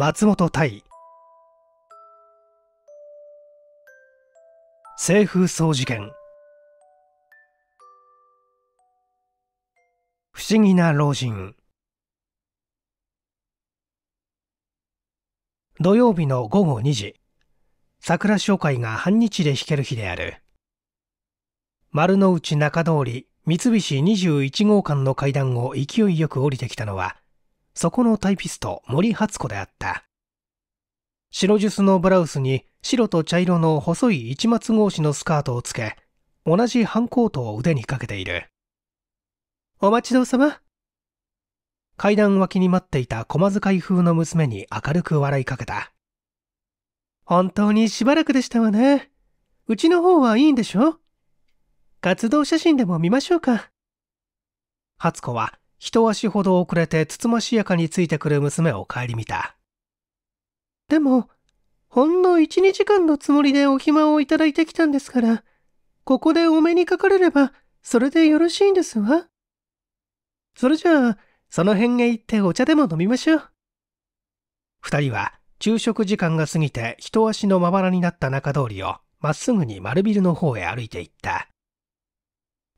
松本大西風荘事件不思議な老人土曜日の午後2時桜商会が半日で弾ける日である丸の内中通り三菱21号館の階段を勢いよく降りてきたのはそこのタイピスト森初子であった。白ジュスのブラウスに白と茶色の細い市松格子のスカートをつけ、同じハンコートを腕にかけている。お待ちどうさま。階段脇に待っていた駒遣い風の娘に明るく笑いかけた。本当にしばらくでしたわね。うちの方はいいんでしょ活動写真でも見ましょうか。初子は一足ほど遅れてつつましやかについてくる娘を顧みた。でも、ほんの一、二時間のつもりでお暇をいただいてきたんですから、ここでお目にかかれれば、それでよろしいんですわ。それじゃあ、その辺へ行ってお茶でも飲みましょう。二人は、昼食時間が過ぎて一足のまばらになった中通りを、まっすぐに丸ビルの方へ歩いて行った。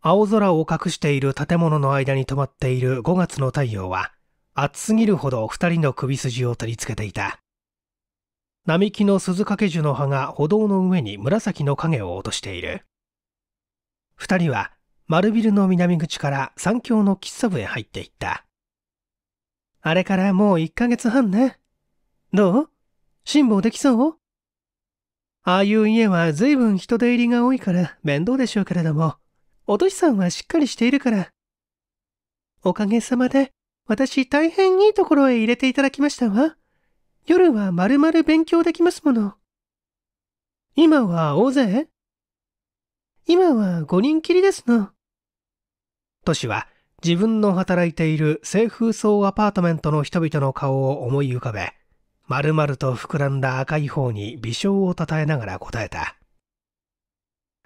青空を隠している建物の間に止まっている5月の太陽は、暑すぎるほど2人の首筋を取り付けていた。並木の鈴掛樹の葉が歩道の上に紫の影を落としている。2人は丸ビルの南口から三峡の喫茶部へ入っていった。あれからもう1ヶ月半ね。どう辛抱できそうああいう家は随分人出入りが多いから面倒でしょうけれども、お年さんはしっかりしているから。おかげさまで、私大変いいところへ入れていただきましたわ。夜はまるまる勉強できますもの。今は大勢今は5人きりですの。トシは自分の働いている清風荘アパートメントの人々の顔を思い浮かべ、丸々と膨らんだ赤い方に微笑をたたえながら答えた。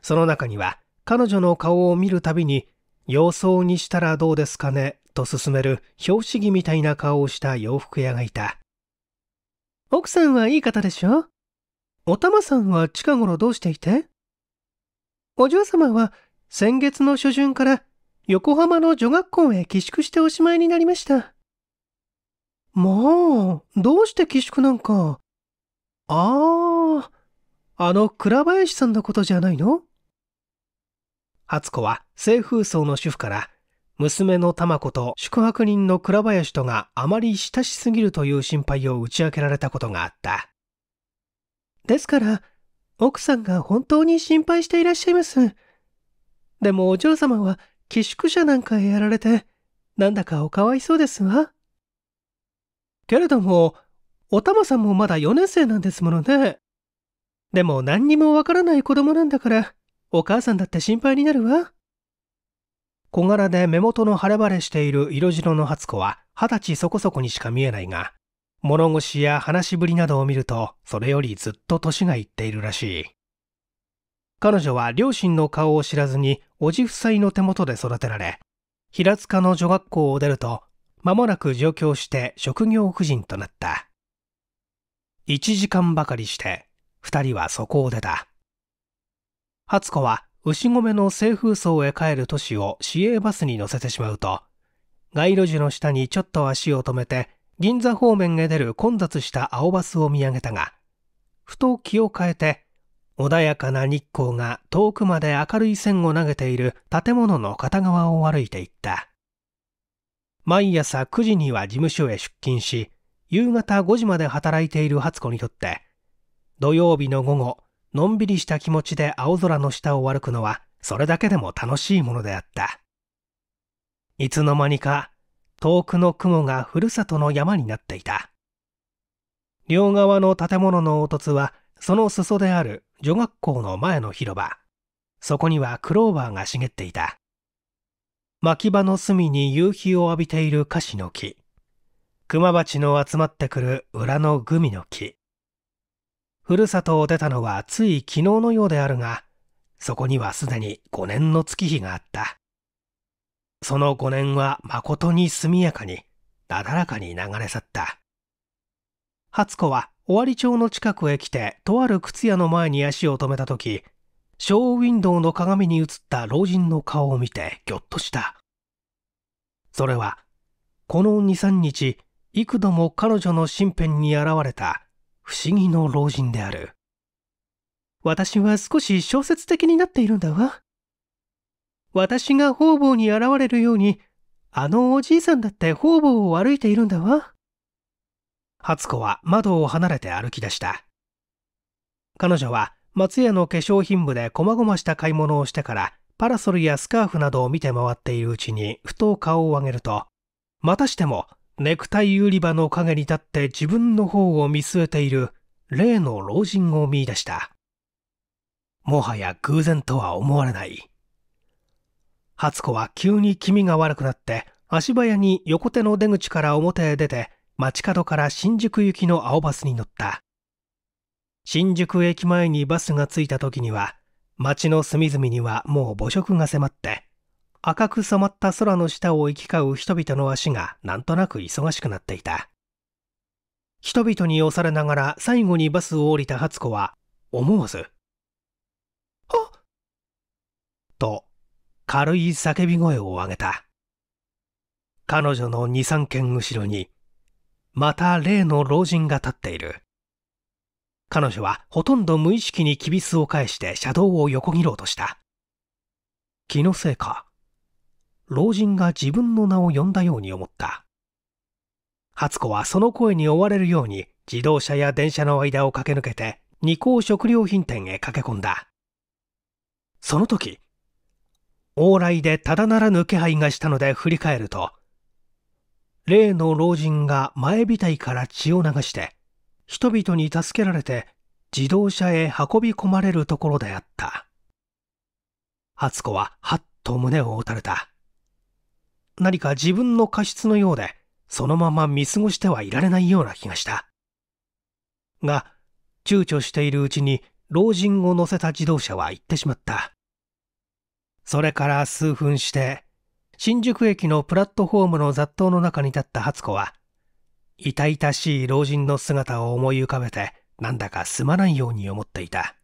その中には、彼女の顔を見るたびに、洋装にしたらどうですかねと勧める表紙着みたいな顔をした洋服屋がいた。奥さんはいい方でしょお玉さんは近頃どうしていてお嬢様は先月の初旬から横浜の女学校へ寄宿しておしまいになりました。もう、どうして寄宿なんか。ああ、あの倉林さんのことじゃないの初子は清風荘の主婦から娘の玉子と宿泊人の倉林とがあまり親しすぎるという心配を打ち明けられたことがあった。ですから、奥さんが本当に心配していらっしゃいます。でもお嬢様は寄宿舎なんかへやられて、なんだかおかわいそうですわ。けれども、お玉さんもまだ4年生なんですものね。でも何にもわからない子供なんだから、お母さんだって心配になるわ。小柄で目元の晴れ晴れしている色白の初子は二十歳そこそこにしか見えないが、物腰や話しぶりなどを見ると、それよりずっと年がいっているらしい。彼女は両親の顔を知らずに、おじ夫妻の手元で育てられ、平塚の女学校を出ると、間もなく上京して職業婦人となった。1時間ばかりして、2人はそこを出た。初子は牛込の清風荘へ帰る都市を市営バスに乗せてしまうと、街路樹の下にちょっと足を止めて、銀座方面へ出る混雑した青バスを見上げたが、ふと気を変えて、穏やかな日光が遠くまで明るい線を投げている建物の片側を歩いていった。毎朝9時には事務所へ出勤し、夕方5時まで働いている初子にとって、土曜日の午後、のんびりした気持ちで青空の下を歩くのは、それだけでも楽しいものであった。いつの間にか、遠くの雲がふるさとの山になっていた。両側の建物の凹凸は、その裾である女学校の前の広場。そこにはクローバーが茂っていた。牧場の隅に夕日を浴びているカシの木。熊チの集まってくる裏のグミの木。ふるさとを出たのはつい昨日のようであるが、そこにはすでに5年の月日があった。その5年は誠に速やかに、なだらかに流れ去った。初子は尾張町の近くへ来て、とある靴屋の前に足を止めた時、ショーウィンドウの鏡に映った老人の顔を見てぎょっとした。それは、この2、3日、幾度も彼女の身辺に現れた不思議の老人である。私は少し小説的になっているんだわ。私が方々に現れるように、あのおじいさんだって方々を歩いているんだわ。初子は窓を離れて歩き出した。彼女は松屋の化粧品部で細々した買い物をしてからパラソルやスカーフなどを見て回っているうちにふと顔を上げると、またしてもネクタイ売り場の陰に立って自分の方を見据えている例の老人を見出した。もはや偶然とは思われない。初子は急に気味が悪くなって足早に横手の出口から表へ出て街角から新宿行きの青バスに乗った。新宿駅前にバスが着いた時には街の隅々にはもう母食が迫って赤く染まった空の下を行き交う人々の足がなんとなく忙しくなっていた。人々に押されながら最後にバスを降りた初子は思わず、はっと軽い叫び声を上げた。彼女の二三軒後ろに、また例の老人が立っている。彼女はほとんど無意識にキビスを返して車道を横切ろうとした。気のせいか。老人が自分の名を呼んだように思った。初子はその声に追われるように自動車や電車の間を駆け抜けて二高食料品店へ駆け込んだ。その時、往来でただならぬ気配がしたので振り返ると、例の老人が前額から血を流して、人々に助けられて自動車へ運び込まれるところであった。初子ははっと胸を打たれた。何か自分の過失のようで、そのまま見過ごしてはいられないような気がした。が、躊躇しているうちに老人を乗せた自動車は行ってしまった。それから数分して、新宿駅のプラットホームの雑踏の中に立った初子は、痛々しい老人の姿を思い浮かべて、なんだかすまないように思っていた。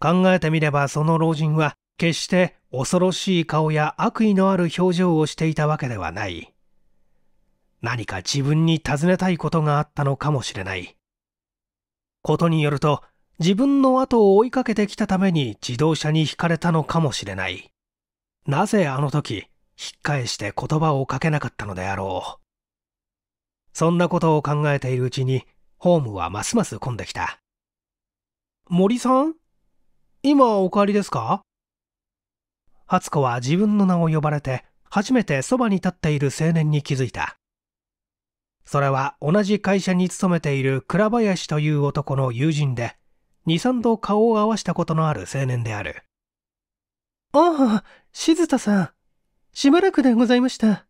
考えてみればその老人は決して恐ろしい顔や悪意のある表情をしていたわけではない。何か自分に尋ねたいことがあったのかもしれない。ことによると、自分の後を追いかけてきたために自動車にひかれたのかもしれない。なぜあの時、引っ返して言葉をかけなかったのであろう。そんなことを考えているうちに、ホームはますます混んできた。森さん今お帰りですか初子は自分の名を呼ばれて初めてそばに立っている青年に気づいたそれは同じ会社に勤めている倉林という男の友人で23度顔を合わしたことのある青年であるああ静田さんしばらくでございました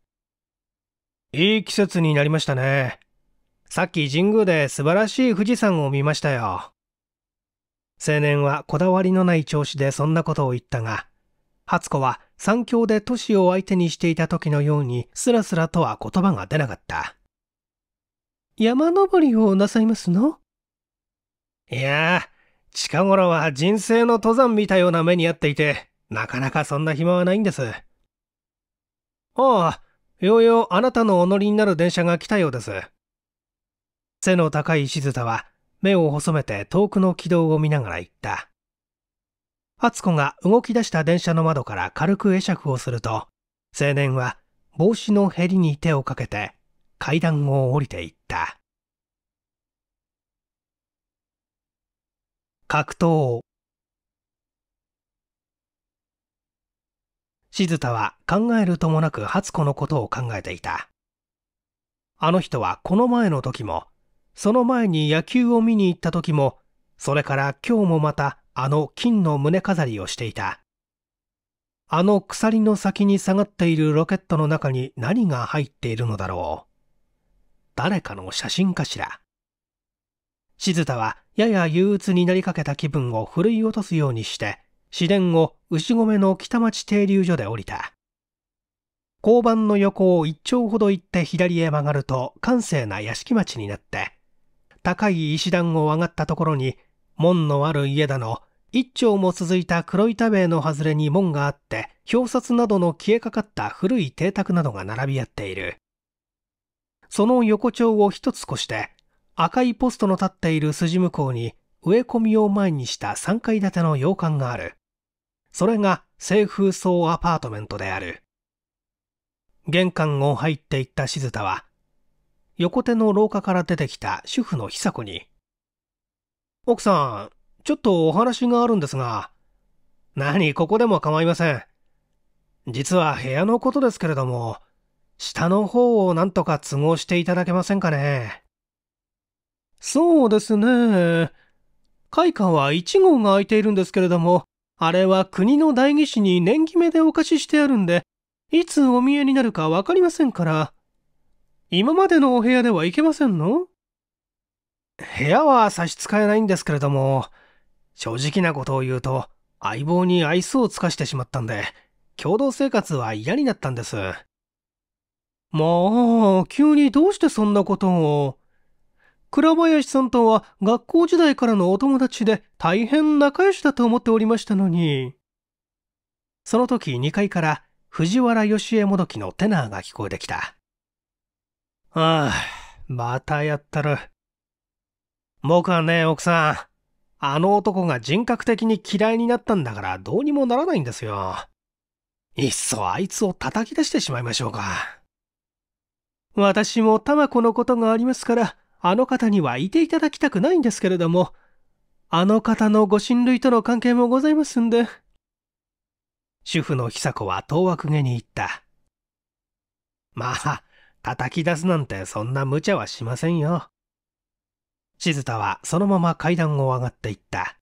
いい季節になりましたねさっき神宮で素晴らしい富士山を見ましたよ青年はこだわりのない調子でそんなことを言ったが初子は三強で都市を相手にしていた時のようにスラスラとは言葉が出なかった。山登りをなさいますのいや近頃は人生の登山見たような目に遭っていて、なかなかそんな暇はないんです。ああ、ようようあなたのお乗りになる電車が来たようです。背の高い石塚は目を細めて遠くの軌道を見ながら言った。初子が動き出した電車の窓から軽く会釈をすると、青年は帽子のへりに手をかけて階段を降りていった。格闘静田は考えるともなく初子のことを考えていた。あの人はこの前の時も、その前に野球を見に行った時も、それから今日もまたあの金の胸飾りをしていた。あの鎖の先に下がっているロケットの中に何が入っているのだろう。誰かの写真かしら。静田はやや憂鬱になりかけた気分を奮い落とすようにして、市電を牛込の北町停留所で降りた。交番の横を一丁ほど行って左へ曲がると閑静な屋敷町になって、高い石段を上がったところに門のある家だの、一丁も続いた黒板塀の外れに門があって、表札などの消えかかった古い邸宅などが並び合っている。その横丁を一つ越して、赤いポストの立っている筋向こうに、植え込みを前にした3階建ての洋館がある。それが清風荘アパートメントである。玄関を入っていった静田は、横手の廊下から出てきた主婦の久子に、奥さん、ちょっとお話があるんですが。何、ここでも構いません。実は部屋のことですけれども、下の方をなんとか都合していただけませんかね。そうですね。開花は1号が空いているんですけれども、あれは国の代議士に年決めでお貸ししてあるんで、いつお見えになるかわかりませんから。今までのお部屋ではいけませんの部屋は差し支えないんですけれども、正直なことを言うと、相棒に愛想を尽かしてしまったんで、共同生活は嫌になったんです。まあ、急にどうしてそんなことを。倉林さんとは学校時代からのお友達で大変仲良しだと思っておりましたのに。その時2階から藤原義江もどきのテナーが聞こえてきた。ああ、またやったる。僕はね、奥さん、あの男が人格的に嫌いになったんだからどうにもならないんですよ。いっそあいつを叩き出してしまいましょうか。私もタマコのことがありますから、あの方にはいていただきたくないんですけれども、あの方のご親類との関係もございますんで。主婦の久子は当惑げに言った。まあ、叩き出すなんてそんな無茶はしませんよ。静田はそのまま階段を上がっていった。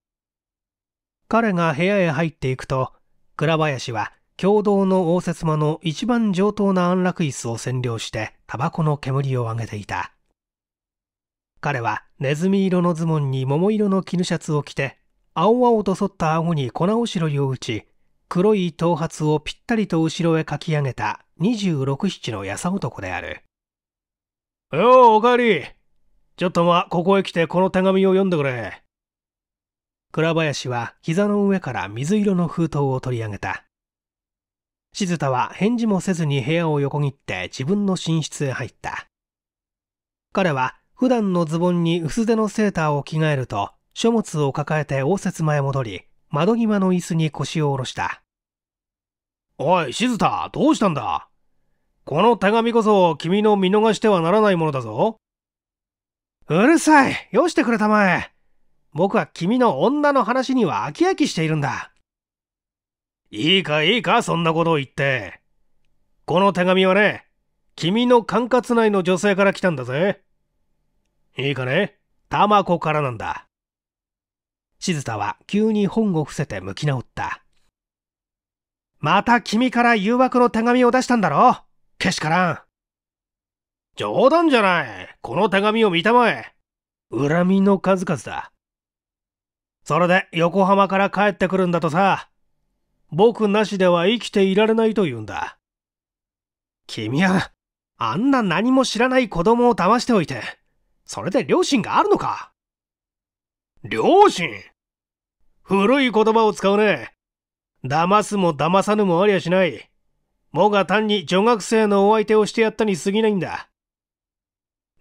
彼が部屋へ入っていくと、倉林は共同の応接間の一番上等な安楽椅子を占領してタバコの煙を上げていた。彼はネズミ色のズボンに桃色の絹シャツを着て、青々と剃った顎に粉おしろりを打ち、黒い頭髪をぴったりと後ろへかき上げた26、七のやさ男である。よう、おかえり。ちょっとま、ここへ来てこの手紙を読んでくれ。倉林は膝の上から水色の封筒を取り上げた。静田は返事もせずに部屋を横切って自分の寝室へ入った。彼は普段のズボンに薄手のセーターを着替えると、書物を抱えて応接間へ戻り、窓際の椅子に腰を下ろした。おい、静田、どうしたんだこの手紙こそ君の見逃してはならないものだぞ。うるさい。よしてくれたまえ。僕は君の女の話には飽き飽きしているんだ。いいかいいか、そんなことを言って。この手紙はね、君の管轄内の女性から来たんだぜ。いいかねタマコからなんだ。静田は急に本を伏せて向き直った。また君から誘惑の手紙を出したんだろけしからん。冗談じゃない。この手紙を見たまえ。恨みの数々だ。それで横浜から帰ってくるんだとさ。僕なしでは生きていられないと言うんだ。君は、あんな何も知らない子供を騙しておいて、それで両親があるのか両親古い言葉を使うね。騙すも騙さぬもありゃしない。もが単に女学生のお相手をしてやったに過ぎないんだ。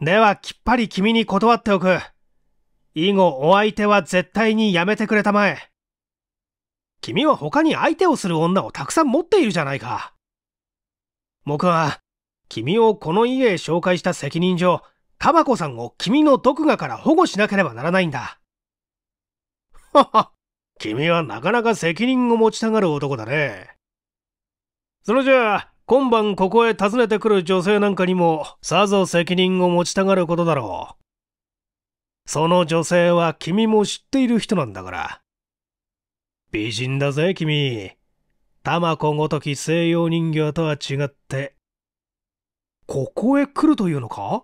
ではきっぱり君に断っておく。以後お相手は絶対にやめてくれたまえ。君は他に相手をする女をたくさん持っているじゃないか。僕は、君をこの家へ紹介した責任上、タバコさんを君の毒牙から保護しなければならないんだ。はは、君はなかなか責任を持ちたがる男だね。それじゃあ、今晩ここへ訪ねてくる女性なんかにもさぞ責任を持ちたがることだろう。その女性は君も知っている人なんだから。美人だぜ、君。玉子ごとき西洋人形とは違って。ここへ来るというのか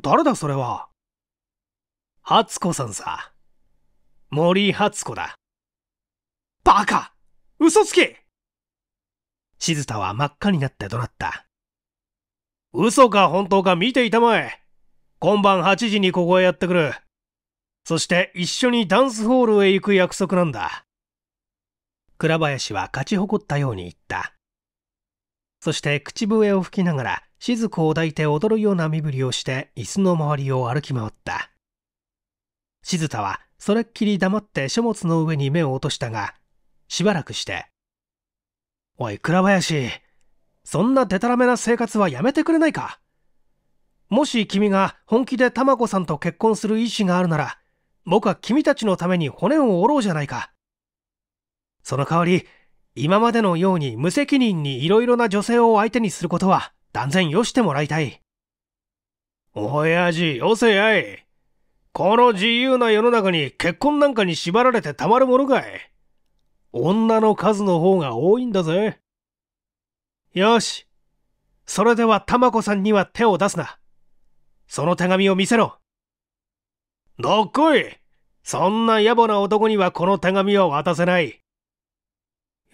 誰だそれは。初子さんさ。森初子だ。バカ嘘つき静田は真っ赤になって怒鳴った。嘘か本当か見ていたまえ。今晩8時にここへやってくる。そして一緒にダンスホールへ行く約束なんだ。倉林は勝ち誇ったように言った。そして口笛を吹きながら静子を抱いて踊るような身振りをして椅子の周りを歩き回った。静田はそれっきり黙って書物の上に目を落としたが、しばらくしておい、倉林。そんなデタラメな生活はやめてくれないかもし君が本気でマコさんと結婚する意思があるなら、僕は君たちのために骨を折ろうじゃないか。その代わり、今までのように無責任に色々な女性を相手にすることは断然よしてもらいたい。おやじ、よせやい。この自由な世の中に結婚なんかに縛られてたまるものかい。女の数の方が多いんだぜ。よし。それでは玉子さんには手を出すな。その手紙を見せろ。どっこいそんな野暮な男にはこの手紙は渡せない。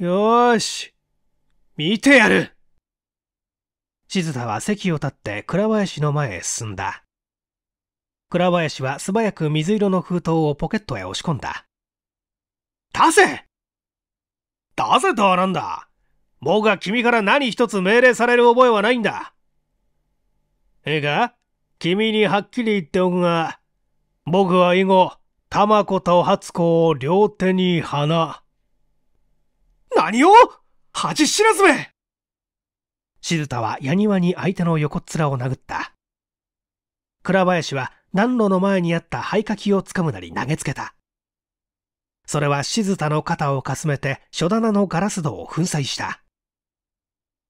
よーし。見てやる静田は席を立って倉林の前へ進んだ。倉林は素早く水色の封筒をポケットへ押し込んだ。出せ出せとはなんだ僕は君から何一つ命令される覚えはないんだ。ええか君にはっきり言っておくが、僕は以後、玉子と初子を両手に花。何を恥知らずめ静田は矢庭に相手の横っ面を殴った。倉林は暖炉の前にあった灰かきをつかむなり投げつけた。それは静田の肩をかすめて書棚のガラス戸を粉砕した。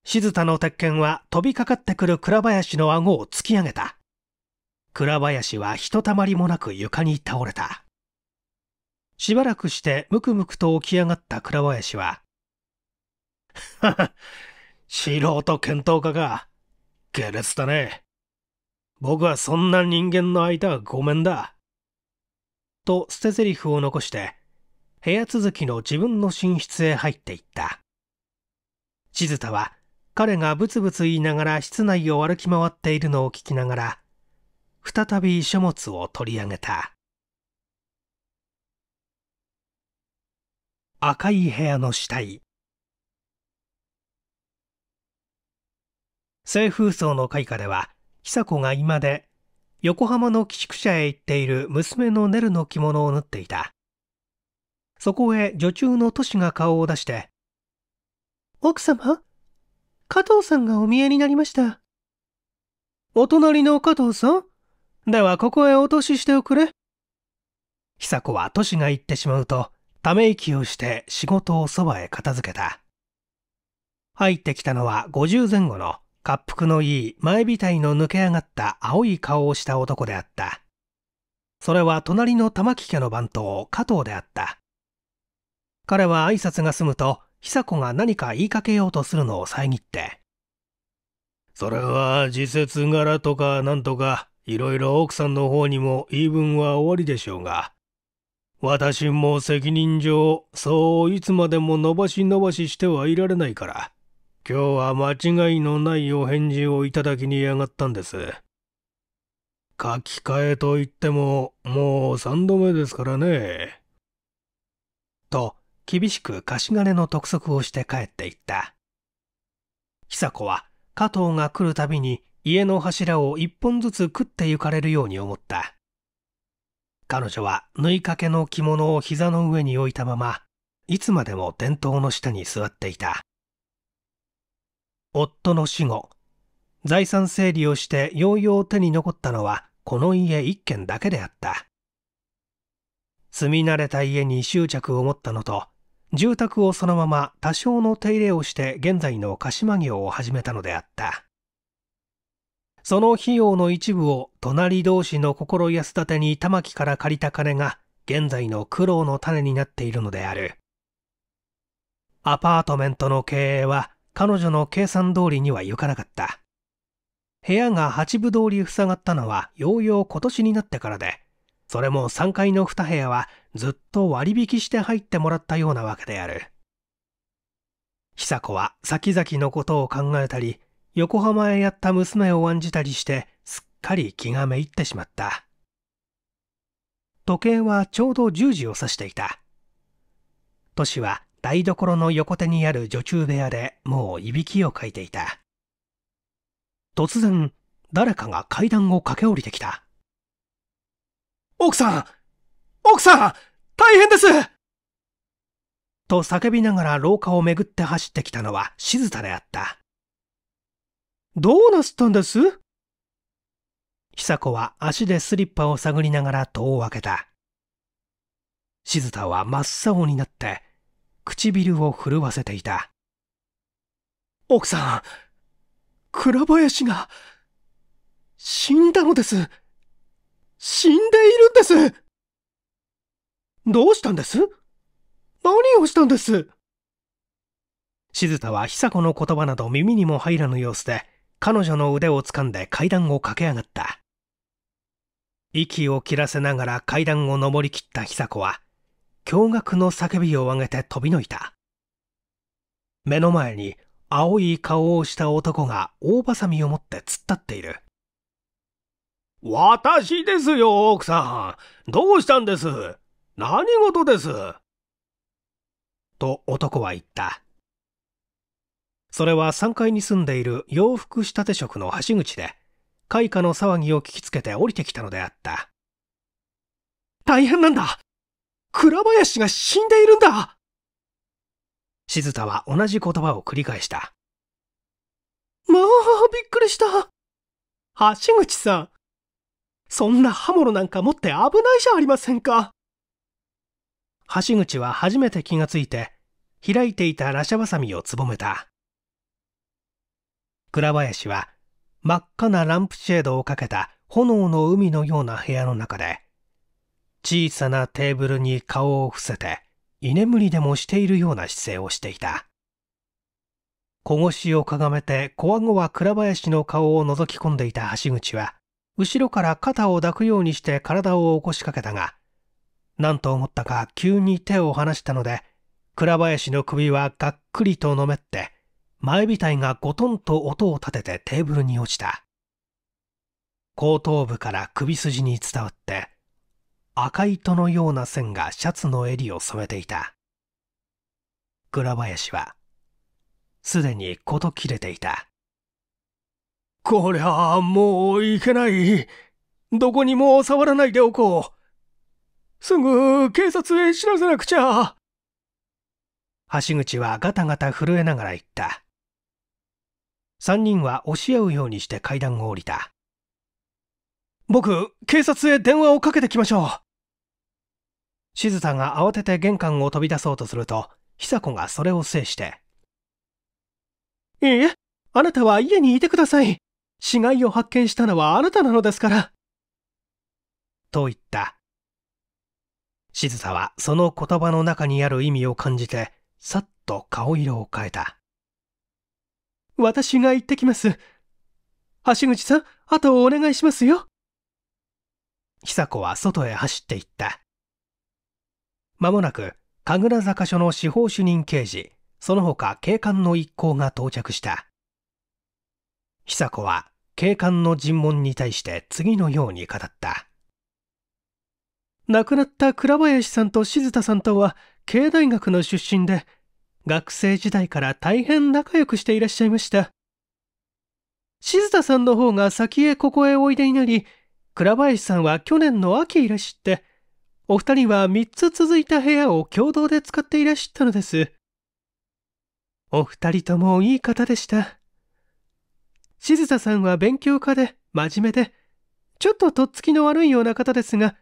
静田の鉄拳は飛びかかってくる倉林の顎を突き上げた。倉林はひとたまりもなく床に倒れた。しばらくしてムクムクと起き上がった倉林は、はは、素人検討家が、下劣だね。僕はそんな人間の間はごめんだ。と捨て台詞を残して、部屋続きの自分の寝室へ入っていった静田は彼がブツブツ言いながら室内を歩き回っているのを聞きながら再び書物を取り上げた赤い部屋の死体西風荘の開花では久子が今で横浜の寄宿舎へ行っている娘のネルの着物を縫っていたそこへ女中の都市が顔を出して、奥様、加藤さんがお見えになりました。お隣の加藤さんではここへお通ししておくれ。久子は都市が行ってしまうと、ため息をして仕事をそばへ片付けた。入ってきたのは50前後の、滑腹のいい前たいの抜け上がった青い顔をした男であった。それは隣の玉木家の番頭、加藤であった。彼は挨拶が済むと、久子が何か言いかけようとするのを遮って。それは、自節柄とかなんとか、いろいろ奥さんの方にも言い分はおありでしょうが、私も責任上、そういつまでも伸ばし伸ばししてはいられないから、今日は間違いのないお返事をいただきに上がったんです。書き換えといっても、もう三度目ですからね。と、厳しく貸金の督促をして帰っていった。久子は加藤が来るたびに家の柱を一本ずつ食って行かれるように思った。彼女は縫いかけの着物を膝の上に置いたまま、いつまでも伝統の下に座っていた。夫の死後、財産整理をしてようよう手に残ったのはこの家一軒だけであった。住み慣れた家に執着を持ったのと、住宅をそのまま多少の手入れをして現在の鹿島業を始めたのであった。その費用の一部を隣同士の心安立てに玉木から借りた金が現在の苦労の種になっているのである。アパートメントの経営は彼女の計算通りにはいかなかった。部屋が8分通り塞がったのはようよう今年になってからで、それも3階の2部屋はずっと割引して入ってもらったようなわけである久子は先々のことを考えたり横浜へやった娘を案じたりしてすっかり気がめいってしまった時計はちょうど10時を指していたトは台所の横手にある女中部屋でもういびきをかいていた突然誰かが階段を駆け下りてきた奥さん奥さん大変ですと叫びながら廊下をめぐって走ってきたのは静田であった。どうなすったんです久子は足でスリッパを探りながら戸を開けた。静田は真っ青になって唇を震わせていた。奥さん、倉林が死んだのです。死んでいるんですどうしたんです何をしたんです静田は久子の言葉など耳にも入らぬ様子で、彼女の腕を掴んで階段を駆け上がった。息を切らせながら階段を上りきった久子は、驚愕の叫びを上げて飛び抜いた。目の前に青い顔をした男が大バサミを持って突っ立っている。私ですよ、奥さん。どうしたんです何事ですと男は言った。それは3階に住んでいる洋服仕立て職の橋口で、開花の騒ぎを聞きつけて降りてきたのであった。大変なんだ倉林が死んでいるんだ静田は同じ言葉を繰り返した。まあ、びっくりした。橋口さん、そんな刃物なんか持って危ないじゃありませんか。橋口は初めて気がついて、開いていたラシャバサミをつぼめた。倉林は、真っ赤なランプシェードをかけた炎の海のような部屋の中で、小さなテーブルに顔を伏せて、居眠りでもしているような姿勢をしていた。小腰をかがめて、こわごわ倉林の顔を覗き込んでいた橋口は、後ろから肩を抱くようにして体を起こしかけたが、何と思ったか急に手を離したので、倉林の首はがっくりとのめって、前額がゴトンと音を立ててテーブルに落ちた。後頭部から首筋に伝わって、赤い糸のような線がシャツの襟を染めていた。倉林は、すでに事切れていた。こりゃあ、もういけない。どこにも触らないでおこう。すぐ警察へ知らせなくちゃ。橋口はガタガタ震えながら言った。三人は押し合うようにして階段を降りた。僕、警察へ電話をかけてきましょう。静田が慌てて玄関を飛び出そうとすると、久子がそれを制して。いいえ、あなたは家にいてください。死骸を発見したのはあなたなのですから。と言った。静さはその言葉の中にある意味を感じて、さっと顔色を変えた。私が行ってきます。橋口さん、後をお願いしますよ。久子は外へ走っていった。まもなく、神楽坂署の司法主任刑事、その他警官の一行が到着した。久子は警官の尋問に対して次のように語った。亡くなった倉林さんと静田さんとは慶大学の出身で学生時代から大変仲良くしていらっしゃいました静田さんの方が先へここへおいでになり倉林さんは去年の秋いらしってお二人は3つ続いた部屋を共同で使っていらっしゃったのですお二人ともいい方でした静田さんは勉強家で真面目でちょっととっつきの悪いような方ですが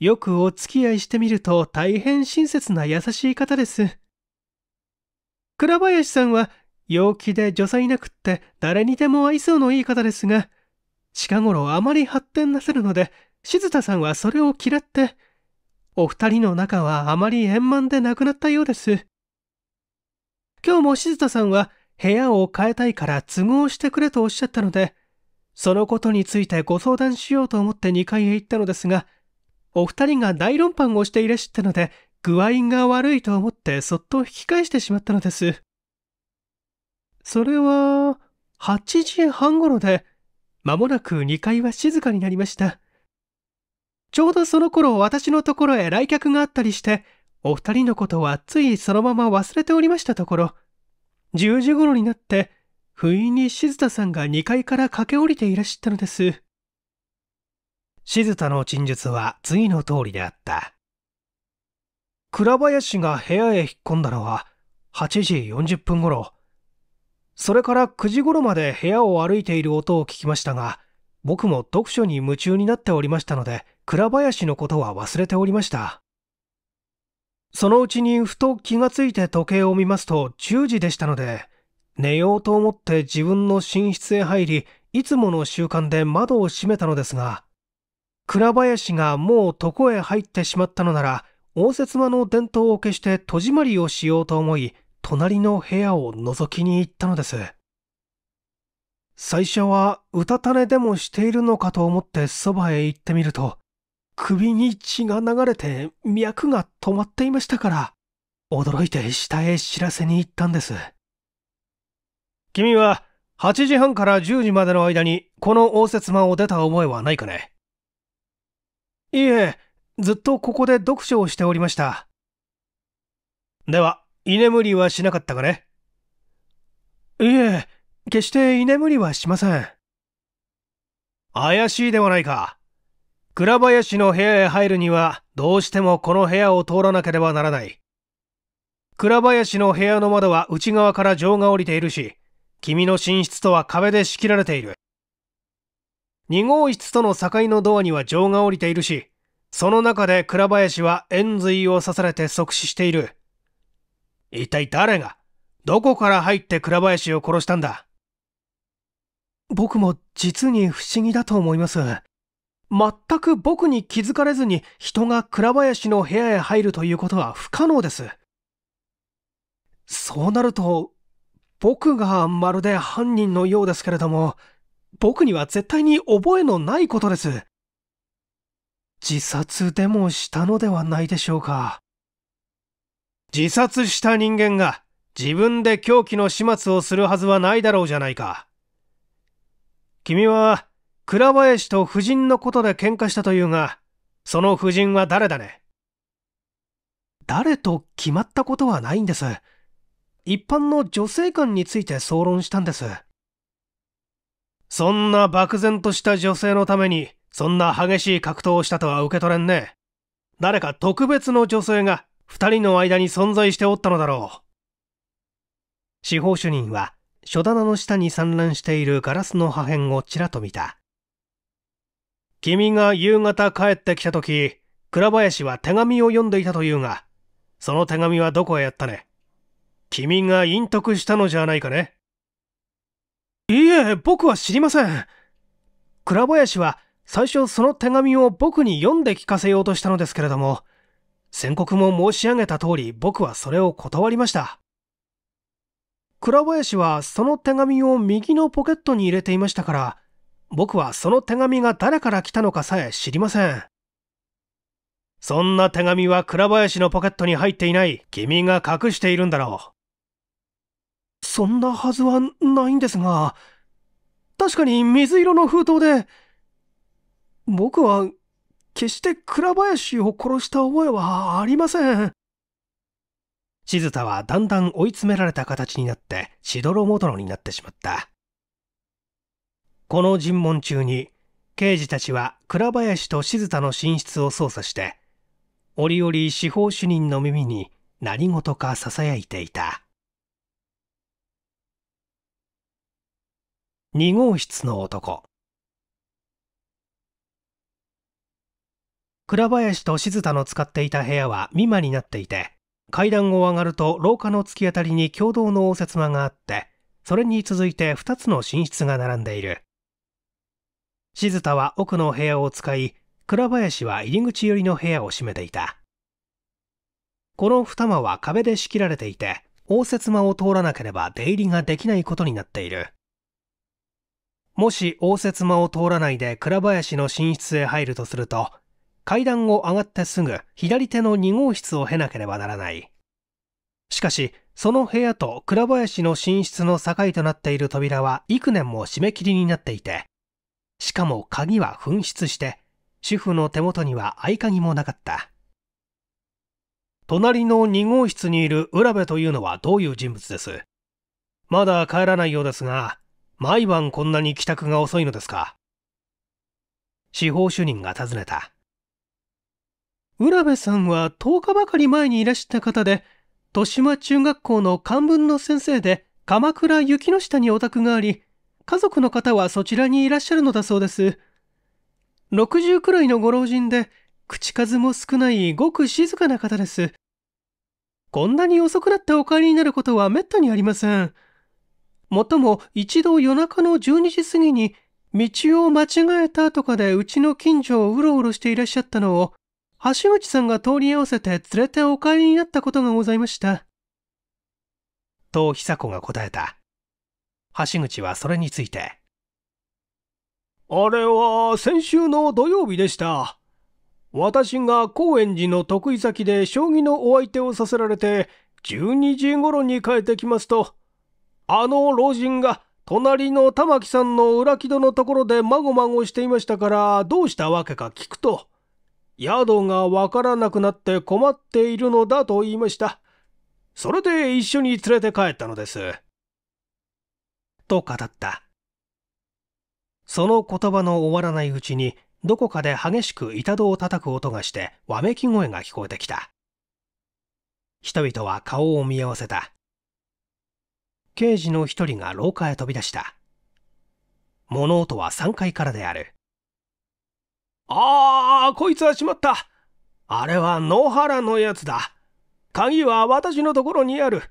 よくお付き合いしてみると大変親切な優しい方です。倉林さんは陽気で女才なくって誰にでも愛想のいい方ですが、近頃あまり発展なせるので、静田さんはそれを嫌って、お二人の仲はあまり円満でなくなったようです。今日も静田さんは部屋を変えたいから都合してくれとおっしゃったので、そのことについてご相談しようと思って2階へ行ったのですが、お二人が大論判をしていらっしゃったので、具合が悪いと思ってそっと引き返してしまったのです。それは、8時半頃で、まもなく2階は静かになりました。ちょうどその頃私のところへ来客があったりして、お二人のことはついそのまま忘れておりましたところ、10時頃になって、不意に静田さんが2階から駆け下りていらっしゃったのです。静田の陳述は次の通りであった。倉林が部屋へ引っ込んだのは8時40分頃。それから9時頃まで部屋を歩いている音を聞きましたが、僕も読書に夢中になっておりましたので、倉林のことは忘れておりました。そのうちにふと気がついて時計を見ますと10時でしたので、寝ようと思って自分の寝室へ入り、いつもの習慣で窓を閉めたのですが、倉林がもう床へ入ってしまったのなら、応接間の電灯を消して戸締まりをしようと思い、隣の部屋を覗きに行ったのです。最初は、うたた寝でもしているのかと思ってそばへ行ってみると、首に血が流れて脈が止まっていましたから、驚いて下へ知らせに行ったんです。君は、8時半から10時までの間に、この応接間を出た覚えはないかねいえ、ずっとここで読書をしておりました。では、居眠りはしなかったかねいえ、決して居眠りはしません。怪しいではないか。倉林の部屋へ入るには、どうしてもこの部屋を通らなければならない。倉林の部屋の窓は内側から錠が降りているし、君の寝室とは壁で仕切られている。2号室との境のドアには情が降りているし、その中で倉林は円髄を刺されて即死している。一体誰が、どこから入って倉林を殺したんだ僕も実に不思議だと思います。全く僕に気づかれずに人が倉林の部屋へ入るということは不可能です。そうなると、僕がまるで犯人のようですけれども、僕には絶対に覚えのないことです。自殺でもしたのではないでしょうか。自殺した人間が自分で狂気の始末をするはずはないだろうじゃないか。君は倉林と夫人のことで喧嘩したというが、その夫人は誰だね誰と決まったことはないんです。一般の女性観について総論したんです。そんな漠然とした女性のために、そんな激しい格闘をしたとは受け取れんね。誰か特別の女性が二人の間に存在しておったのだろう。司法主任は書棚の下に散乱しているガラスの破片をちらと見た。君が夕方帰ってきた時、倉林は手紙を読んでいたというが、その手紙はどこへやったね君が陰徳したのじゃないかねいえ、僕は知りません。倉林は最初その手紙を僕に読んで聞かせようとしたのですけれども、宣告も申し上げた通り僕はそれを断りました。倉林はその手紙を右のポケットに入れていましたから、僕はその手紙が誰から来たのかさえ知りません。そんな手紙は倉林のポケットに入っていない。君が隠しているんだろう。そんなはずはないんですが、確かに水色の封筒で、僕は決して倉林を殺した覚えはありません。静田はだんだん追い詰められた形になってしどろもどろになってしまった。この尋問中に、刑事たちは倉林と静田の寝室を捜査して、折々司法主任の耳に何事か囁いていた。2号室の男倉林と静田の使っていた部屋は美馬になっていて階段を上がると廊下の突き当たりに共同の応接間があってそれに続いて2つの寝室が並んでいる静田は奥の部屋を使い倉林は入り口寄りの部屋を占めていたこの2間は壁で仕切られていて応接間を通らなければ出入りができないことになっているもし応接間を通らないで倉林の寝室へ入るとすると、階段を上がってすぐ左手の2号室を経なければならない。しかし、その部屋と倉林の寝室の境となっている扉は幾年も締め切りになっていて、しかも鍵は紛失して、主婦の手元には合鍵もなかった。隣の2号室にいる浦部というのはどういう人物ですまだ帰らないようですが、毎晩こんなに帰宅が遅いのですか司法主任が尋ねた。浦部さんは10日ばかり前にいらした方で、豊島中学校の漢文の先生で、鎌倉雪の下にお宅があり、家族の方はそちらにいらっしゃるのだそうです。60くらいのご老人で、口数も少ないごく静かな方です。こんなに遅くなってお帰りになることはめったにありません。もとも一度夜中の12時過ぎに道を間違えたとかでうちの近所をうろうろしていらっしゃったのを、橋口さんが通り合わせて連れてお帰りになったことがございました。と久子が答えた。橋口はそれについて。あれは先週の土曜日でした。私が高円寺の得意先で将棋のお相手をさせられて、12時頃に帰ってきますと、あの老人が隣の玉木さんの裏木戸のところでまごまごしていましたからどうしたわけか聞くと宿がわからなくなって困っているのだと言いました。それで一緒に連れて帰ったのです。と語った。その言葉の終わらないうちにどこかで激しく板戸を叩く音がしてわめき声が聞こえてきた。人々は顔を見合わせた。刑事の一人が廊下へ飛び出した。物音は3階からである。ああ、こいつはしまった。あれは野原のやつだ。鍵は私のところにある。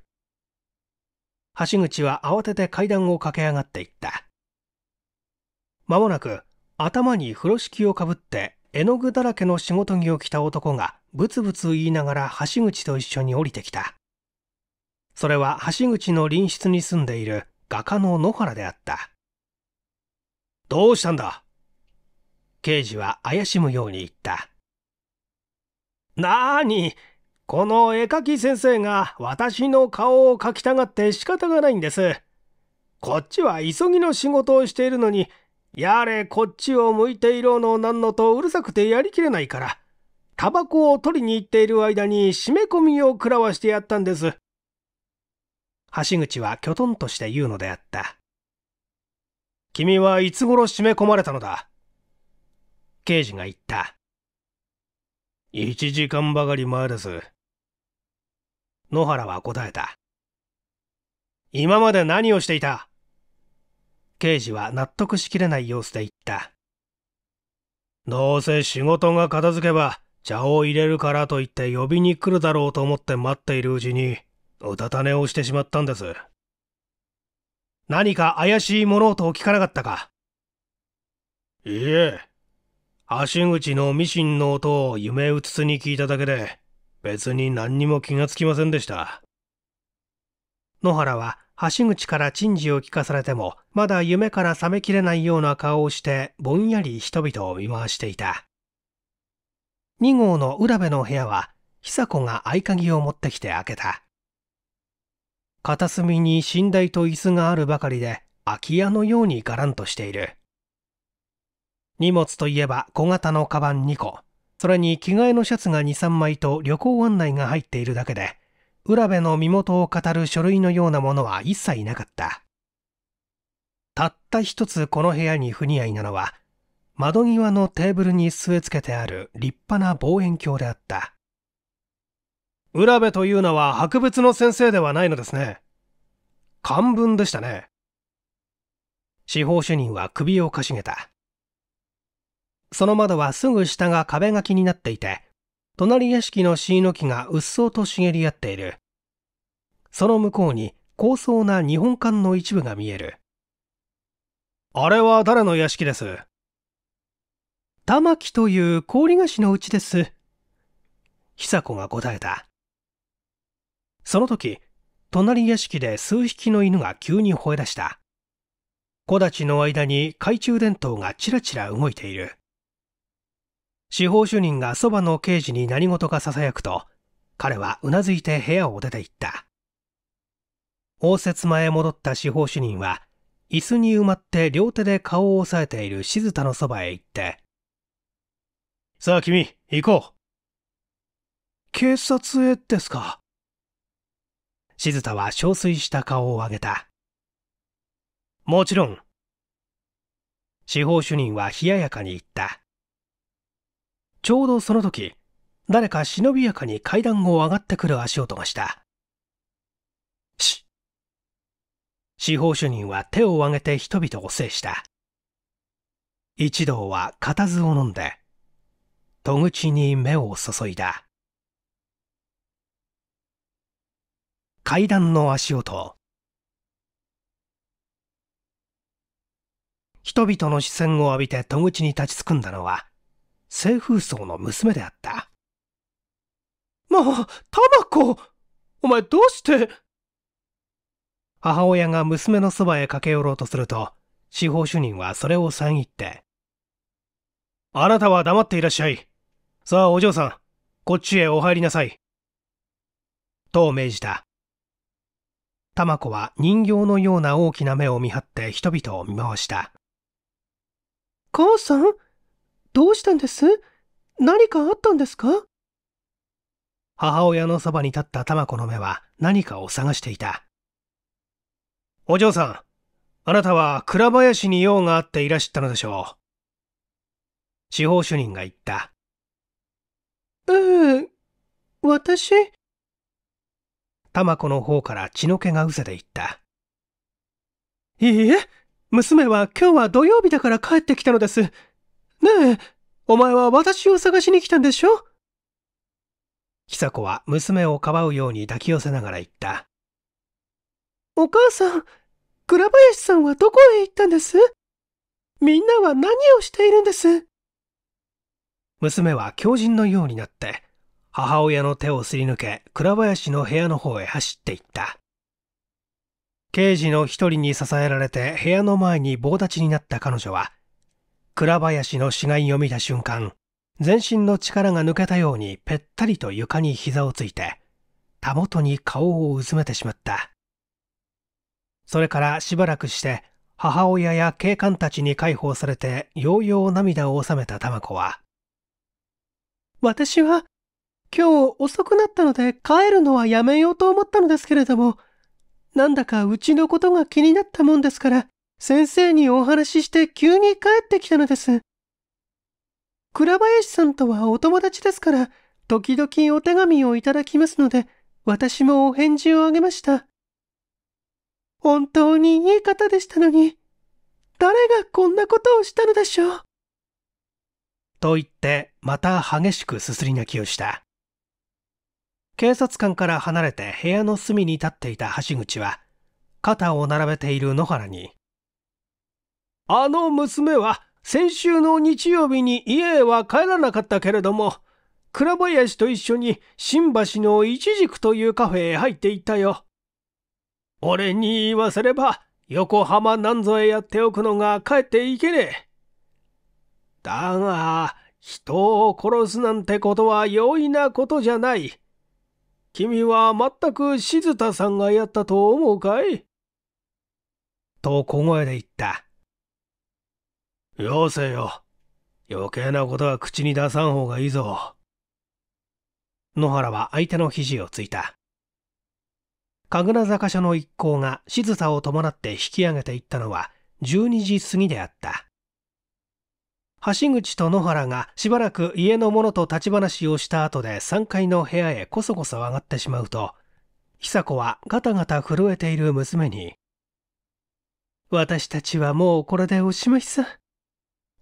橋口は慌てて階段を駆け上がっていった。まもなく、頭に風呂敷をかぶって絵の具だらけの仕事着を着た男がブツブツ言いながら橋口と一緒に降りてきた。それは橋口の隣室に住んでいる画家の野原であったどうしたんだ刑事は怪しむように言ったなーにこの絵描き先生が私の顔を描きたがって仕方がないんですこっちは急ぎの仕事をしているのにやれこっちを向いていろのなんのとうるさくてやりきれないからタバコを取りに行っている間に締め込みを食らわしてやったんです橋口はきょとんとして言うのであった。君はいつ頃締め込まれたのだ刑事が言った。一時間ばかり前です。野原は答えた。今まで何をしていた刑事は納得しきれない様子で言った。どうせ仕事が片付けば茶を入れるからと言って呼びに来るだろうと思って待っているうちに、うたた寝をしてしまったんです。何か怪しい物音を聞かなかったかいいえ、足口のミシンの音を夢うつつに聞いただけで、別に何にも気がつきませんでした。野原は橋口から珍事を聞かされても、まだ夢から覚めきれないような顔をして、ぼんやり人々を見回していた。2号の浦部の部屋は、久子が合鍵を持ってきて開けた。片隅に寝台と椅子があるばかりで空き家のようにがらんとしている荷物といえば小型のカバン2個それに着替えのシャツが23枚と旅行案内が入っているだけで浦部の身元を語る書類のようなものは一切なかったたった一つこの部屋に不似合いなのは窓際のテーブルに据え付けてある立派な望遠鏡であった浦部というのは博物の先生ではないのですね。漢文でしたね。司法主任は首をかしげた。その窓はすぐ下が壁書きになっていて、隣屋敷の椎の木がうっそうと茂り合っている。その向こうに高層な日本館の一部が見える。あれは誰の屋敷です玉木という氷菓子のうちです。久子が答えた。その時、隣屋敷で数匹の犬が急に吠え出した。木立の間に懐中電灯がちらちら動いている。司法主任がそばの刑事に何事か囁くと、彼はうなずいて部屋を出て行った。応接間へ戻った司法主任は、椅子に埋まって両手で顔を押さえている静田のそばへ行って、さあ君、行こう。警察へですか。静田は憔悴した顔を上げた。もちろん。司法主任は冷ややかに言った。ちょうどその時、誰か忍びやかに階段を上がってくる足音がした。し司法主任は手を上げて人々を制した。一同は固唾を飲んで、戸口に目を注いだ。階段の足音人々の視線を浴びて戸口に立ちすくんだのは清風荘の娘であったまあタバコお前どうして母親が娘のそばへ駆け寄ろうとすると司法主任はそれを遮ってあなたは黙っていらっしゃいさあお嬢さんこっちへお入りなさいと命じたタ子は人形のような大きな目を見張って人々を見回した。母さんどうしたんです何かあったんですか母親のそばに立った玉子の目は何かを探していた。お嬢さん、あなたは倉林に用があっていらしたのでしょう。司法主任が言った。ええ、私、玉子の方から血の気がうせていった。いいえ、娘は今日は土曜日だから帰ってきたのです。ねえ、お前は私を探しに来たんでしょ久子は娘をかばうように抱き寄せながら言った。お母さん、倉林さんはどこへ行ったんですみんなは何をしているんです娘は狂人のようになって母親の手をすり抜け、倉林の部屋の方へ走っていった。刑事の一人に支えられて部屋の前に棒立ちになった彼女は、倉林の死骸を見た瞬間、全身の力が抜けたようにぺったりと床に膝をついて、たもとに顔をうずめてしまった。それからしばらくして、母親や警官たちに解放されて、ようよう涙を収めた玉子は、私は、今日遅くなったので帰るのはやめようと思ったのですけれども、なんだかうちのことが気になったもんですから、先生にお話しして急に帰ってきたのです。倉林さんとはお友達ですから、時々お手紙をいただきますので、私もお返事をあげました。本当にいい方でしたのに、誰がこんなことをしたのでしょう。と言って、また激しくすすり泣きをした。警察官から離れて部屋の隅に立っていた橋口は、肩を並べている野原に、あの娘は先週の日曜日に家へは帰らなかったけれども、倉林と一緒に新橋のいちじくというカフェへ入っていったよ。俺に言わせれば横浜なんぞへやっておくのが帰っていけねえ。だが、人を殺すなんてことは容易なことじゃない。君は全く静田さんがやったと思うかいと小声で言った。よせよ。余計なことは口に出さん方がいいぞ。野原は相手の肘をついた。神楽坂署の一行が静さを伴って引き上げていったのは12時過ぎであった。橋口と野原がしばらく家の者と立ち話をした後で3階の部屋へこそこそ上がってしまうと、久子はガタガタ震えている娘に、私たちはもうこれでおしまいさ。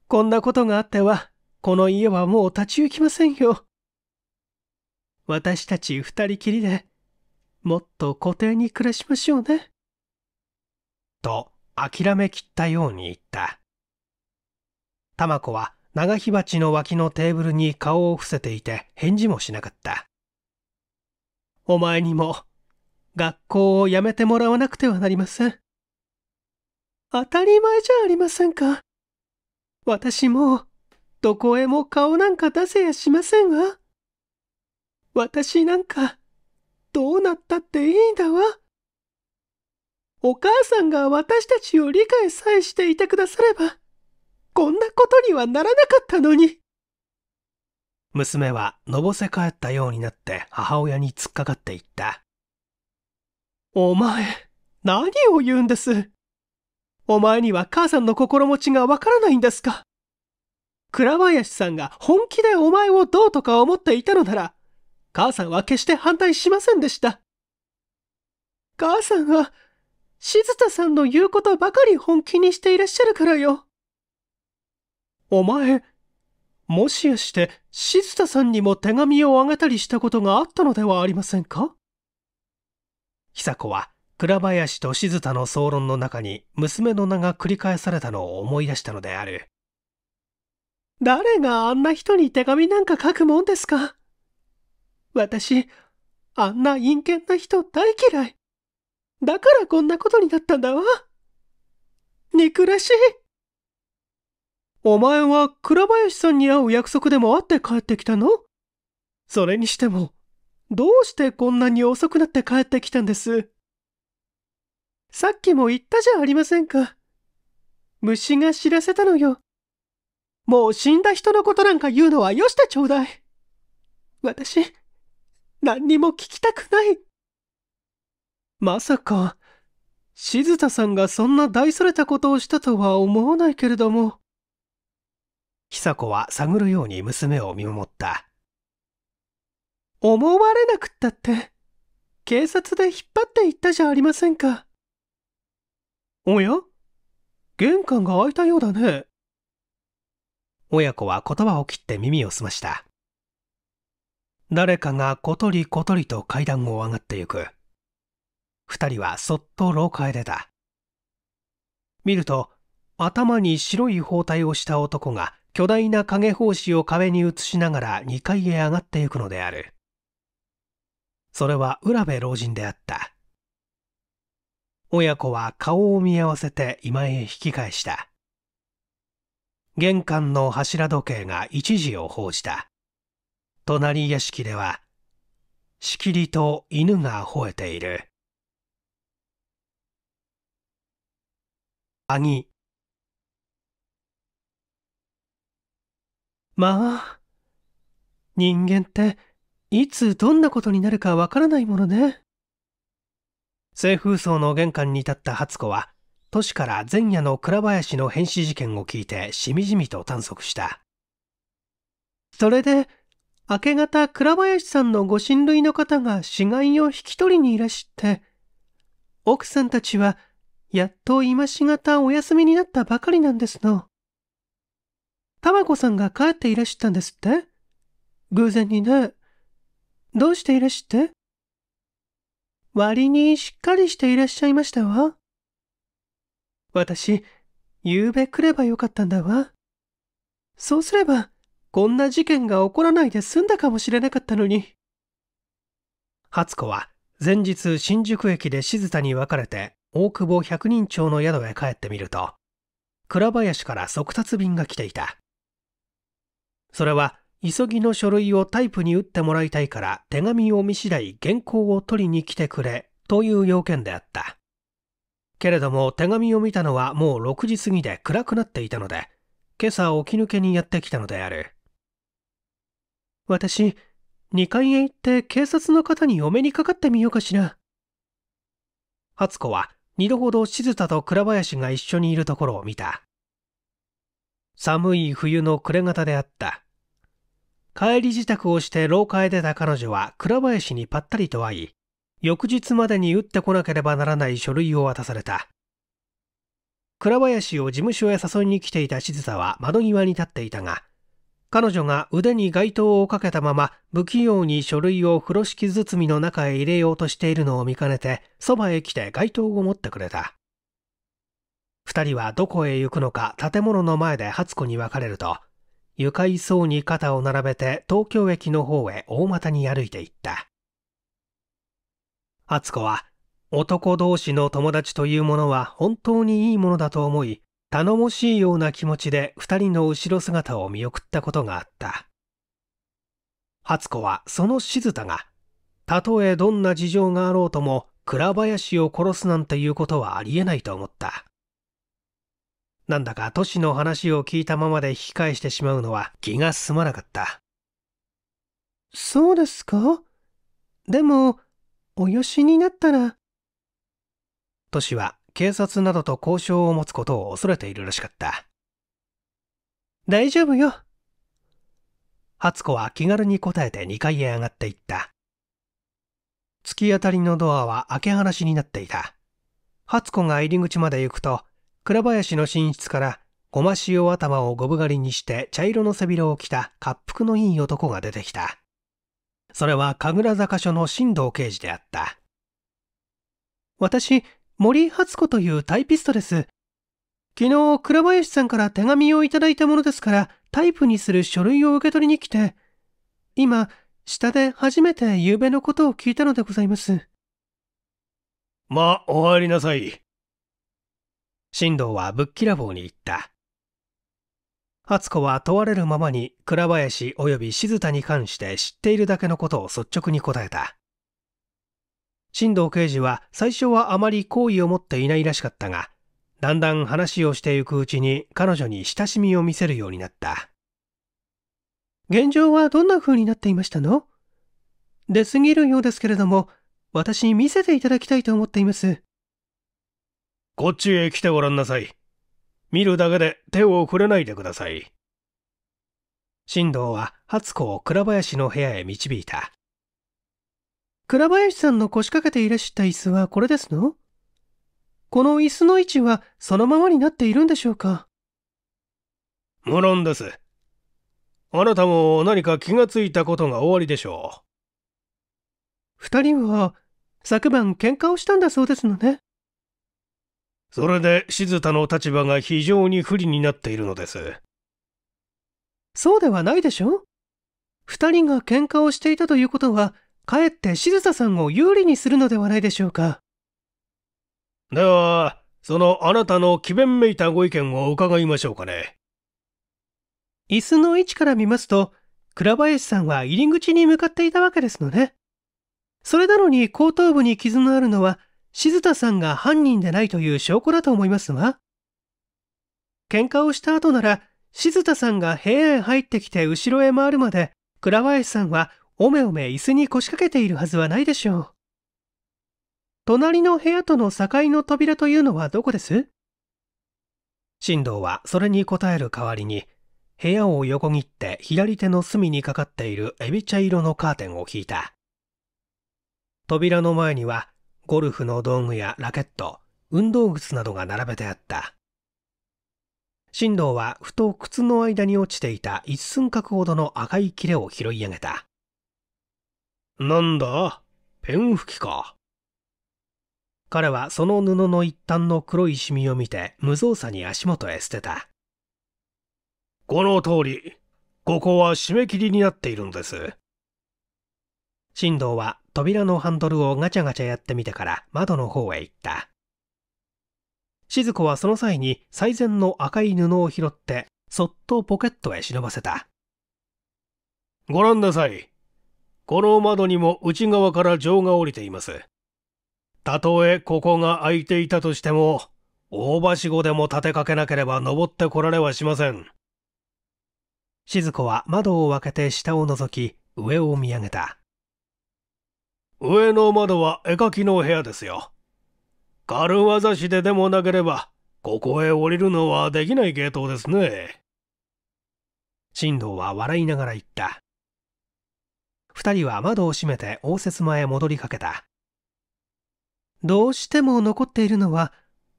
こんなことがあっては、この家はもう立ち行きませんよ。私たち二人きりで、もっと固定に暮らしましょうね。と、諦めきったように言った。玉子は長火鉢の脇のテーブルに顔を伏せていて返事もしなかった。お前にも学校を辞めてもらわなくてはなりません。当たり前じゃありませんか。私もどこへも顔なんか出せやしませんわ。私なんかどうなったっていいんだわ。お母さんが私たちを理解さえしていてくだされば。こんなことにはならなかったのに。娘はのぼせ返ったようになって母親に突っかかっていった。お前、何を言うんです。お前には母さんの心持ちがわからないんですか倉林さんが本気でお前をどうとか思っていたのなら、母さんは決して反対しませんでした。母さんは、静田さんの言うことばかり本気にしていらっしゃるからよ。お前、もししてシスタさんにも手紙をあげたりしたことがあったのではありませんか久子は倉林と静田の総論の中に娘の名が繰り返されたのを思い出したのである。誰があんな人に手紙なんか書くもんですか私、あんな陰険な人大嫌い。だからこんなことになったんだわ。憎らしい。お前は倉林さんに会う約束でも会って帰ってきたのそれにしても、どうしてこんなに遅くなって帰ってきたんですさっきも言ったじゃありませんか。虫が知らせたのよ。もう死んだ人のことなんか言うのはよしてちょうだい。私、何にも聞きたくない。まさか、静田さんがそんな大それたことをしたとは思わないけれども。久子は探るように娘を見守った。思われなくったって、警察で引っ張っていったじゃありませんか。おや玄関が開いたようだね。親子は言葉を切って耳を澄ました。誰かがことりことりと階段を上がってゆく。二人はそっと廊下へ出た。見ると、頭に白い包帯をした男が巨大な影奉仕を壁に映しながら2階へ上がっていくのである。それは浦部老人であった。親子は顔を見合わせて今へ引き返した。玄関の柱時計が一時を報じた。隣屋敷では、しきりと犬が吠えている。兄まあ人間っていつどんなことになるかわからないものね清風荘の玄関に立った初子は都市から前夜の倉林の変死事件を聞いてしみじみと探索したそれで明け方倉林さんのご親類の方が死骸を引き取りにいらして奥さんたちはやっと今しがたお休みになったばかりなんですの。タ子さんが帰っていらしたんですって偶然にね。どうしていらして割にしっかりしていらっしゃいましたわ。私、ゆうべ来ればよかったんだわ。そうすれば、こんな事件が起こらないで済んだかもしれなかったのに。初子は、前日新宿駅で静田に分かれて、大久保百人町の宿へ帰ってみると、倉林から速達便が来ていた。それは急ぎの書類をタイプに打ってもらいたいから手紙を見次第原稿を取りに来てくれという要件であった。けれども手紙を見たのはもう6時過ぎで暗くなっていたので、今朝起き抜けにやってきたのである。私、2階へ行って警察の方にお目にかかってみようかしら。初子は2度ほど静田と倉林が一緒にいるところを見た。寒い冬の暮れ方であった。帰り支度をして廊下へ出た彼女は倉林にぱったりと会い、翌日までに打ってこなければならない書類を渡された。倉林を事務所へ誘いに来ていた静さは窓際に立っていたが、彼女が腕に街灯をかけたまま不器用に書類を風呂敷包みの中へ入れようとしているのを見かねて、そばへ来て街灯を持ってくれた。二人はどこへ行くのか建物の前で初子に別れると、愉快そうに肩を並べて東京駅の方へ大股に歩いていった。初子は男同士の友達というものは本当にいいものだと思い、頼もしいような気持ちで二人の後ろ姿を見送ったことがあった。初子はその静田が、たとえどんな事情があろうとも倉林を殺すなんていうことはありえないと思った。なんだか都市の話を聞いたままで引き返してしまうのは気が済まなかった。そうですかでも、およしになったら。都市は警察などと交渉を持つことを恐れているらしかった。大丈夫よ。初子は気軽に答えて2階へ上がっていった。突き当たりのドアは開け放しになっていた。初子が入り口まで行くと、倉林の寝室からごま塩頭をゴブ狩りにして茶色の背広を着た滑覆のいい男が出てきた。それは神楽坂署の新藤刑事であった。私、森初子というタイピストです。昨日、倉林さんから手紙をいただいたものですから、タイプにする書類を受け取りに来て、今、下で初めて夕べのことを聞いたのでございます。まあ、お入りなさい。新道はっきらぼうに言った。初子は問われるままに倉林及び静田に関して知っているだけのことを率直に答えた。新藤刑事は最初はあまり好意を持っていないらしかったが、だんだん話をしていくうちに彼女に親しみを見せるようになった。現状はどんな風になっていましたの出過ぎるようですけれども、私に見せていただきたいと思っています。こっちへ来てごらんなさい。見るだけで手を触れないでください。新藤は初子を倉林の部屋へ導いた。倉林さんの腰掛けていらっしゃった椅子はこれですのこの椅子の位置はそのままになっているんでしょうか無論です。あなたも何か気がついたことがおありでしょう。二人は昨晩喧嘩をしたんだそうですのね。それで静田の立場が非常に不利になっているのです。そうではないでしょ二人が喧嘩をしていたということは、かえって静田さんを有利にするのではないでしょうか。では、そのあなたの詭弁めいたご意見を伺いましょうかね。椅子の位置から見ますと、倉林さんは入り口に向かっていたわけですのね。それなのに後頭部に傷のあるのは静田さんが犯人でないという証拠だと思いますわ。喧嘩をした後なら、静田さんが部屋へ入ってきて後ろへ回るまで、倉林さんはおめおめ椅子に腰掛けているはずはないでしょう。隣の部屋との境の扉というのはどこです進藤はそれに答える代わりに、部屋を横切って左手の隅にかかっているエビ茶色のカーテンを引いた。扉の前にはゴルフの道具やラケット、運動靴などが並べてあった。新藤はふと靴の間に落ちていた一寸角ほどの赤い切れを拾い上げた。なんだペン拭きか。彼はその布の一端の黒いシミを見て無造作に足元へ捨てた。この通り、ここは締め切りになっているんです。新藤は扉のハンドルをガチャガチャやってみてから窓の方へ行った。静子はその際に最善の赤い布を拾って、そっとポケットへ忍ばせた。ご覧なさい。この窓にも内側から錠が降りています。たとえここが開いていたとしても、大橋しごでも立てかけなければ登ってこられはしません。静子は窓を開けて下を覗き、上を見上げた。上の窓は絵描きの部屋ですよ。軽業師ででもなければ、ここへ降りるのはできない系統ですね。進藤は笑いながら言った。二人は窓を閉めて応接間へ戻りかけた。どうしても残っているのは、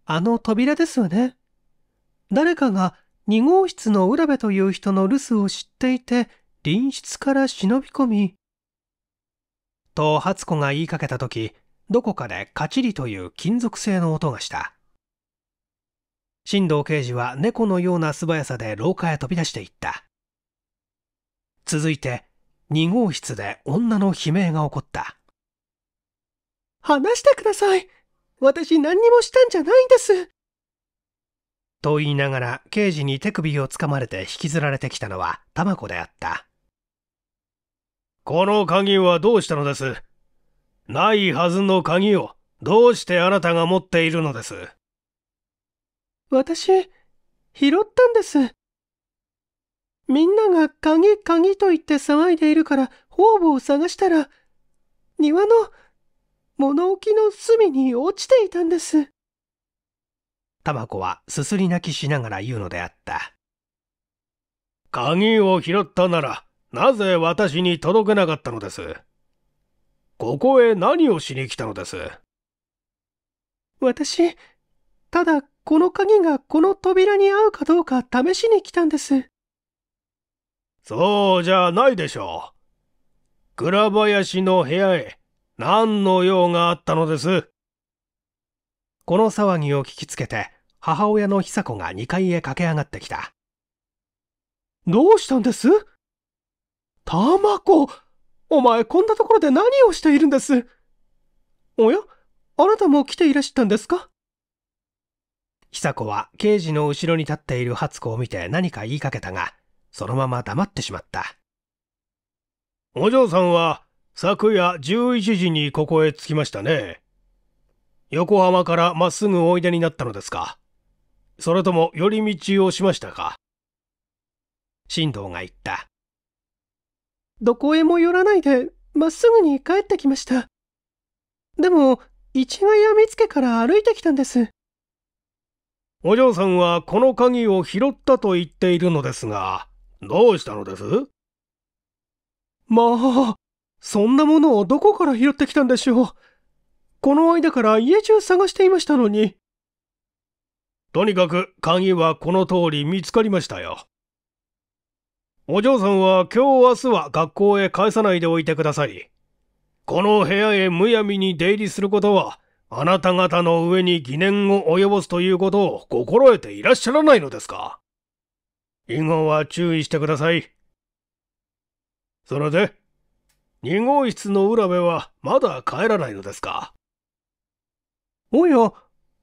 あの扉ですわね。誰かが2号室の浦部という人の留守を知っていて、隣室から忍び込み、と初子が言いかけた時どこかでカチリという金属製の音がした新藤刑事は猫のような素早さで廊下へ飛び出していった続いて2号室で女の悲鳴が起こった話してください私何にもしたんじゃないんですと言いながら刑事に手首をつかまれて引きずられてきたのは玉子であったこの鍵はどうしたのですないはずの鍵をどうしてあなたが持っているのです私、拾ったんです。みんなが鍵鍵と言って騒いでいるから方々を探したら、庭の物置の隅に落ちていたんです。タバコはすすり泣きしながら言うのであった。鍵を拾ったなら、なぜ私に届けなかったのですここへ何をしに来たのです私、ただこの鍵がこの扉に合うかどうか試しに来たんです。そうじゃないでしょう。倉林の部屋へ何の用があったのですこの騒ぎを聞きつけて母親の久子が2階へ駆け上がってきた。どうしたんですタマコお前こんなところで何をしているんですおやあなたも来ていらしたんですか久子は刑事の後ろに立っている初子を見て何か言いかけたが、そのまま黙ってしまった。お嬢さんは昨夜11時にここへ着きましたね。横浜からまっすぐおいでになったのですかそれとも寄り道をしましたか新藤が言った。どこへも寄らないで、まっすぐに帰ってきました。でも、市ヶ谷見けから歩いてきたんです。お嬢さんはこの鍵を拾ったと言っているのですが、どうしたのですまあ、そんなものをどこから拾ってきたんでしょう。この間から家中探していましたのに。とにかく鍵はこの通り見つかりましたよ。お嬢さんは今日明日は学校へ帰さないでおいてください。この部屋へむやみに出入りすることは、あなた方の上に疑念を及ぼすということを心得ていらっしゃらないのですか以後は注意してください。それで、2号室の浦部はまだ帰らないのですかおや、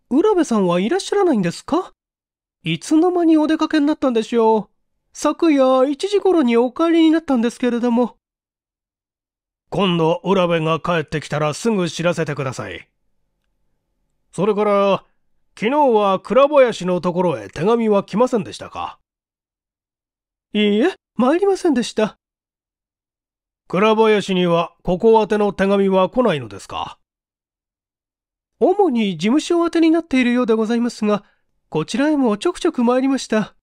浦部さんはいらっしゃらないんですかいつの間にお出かけになったんでしょう。昨夜1時頃にお帰りになったんですけれども。今度、浦部が帰ってきたらすぐ知らせてください。それから、昨日は倉林のところへ手紙は来ませんでしたかいいえ、参りませんでした。倉林にはここ宛ての手紙は来ないのですか主に事務所宛てになっているようでございますが、こちらへもちょくちょく参りました。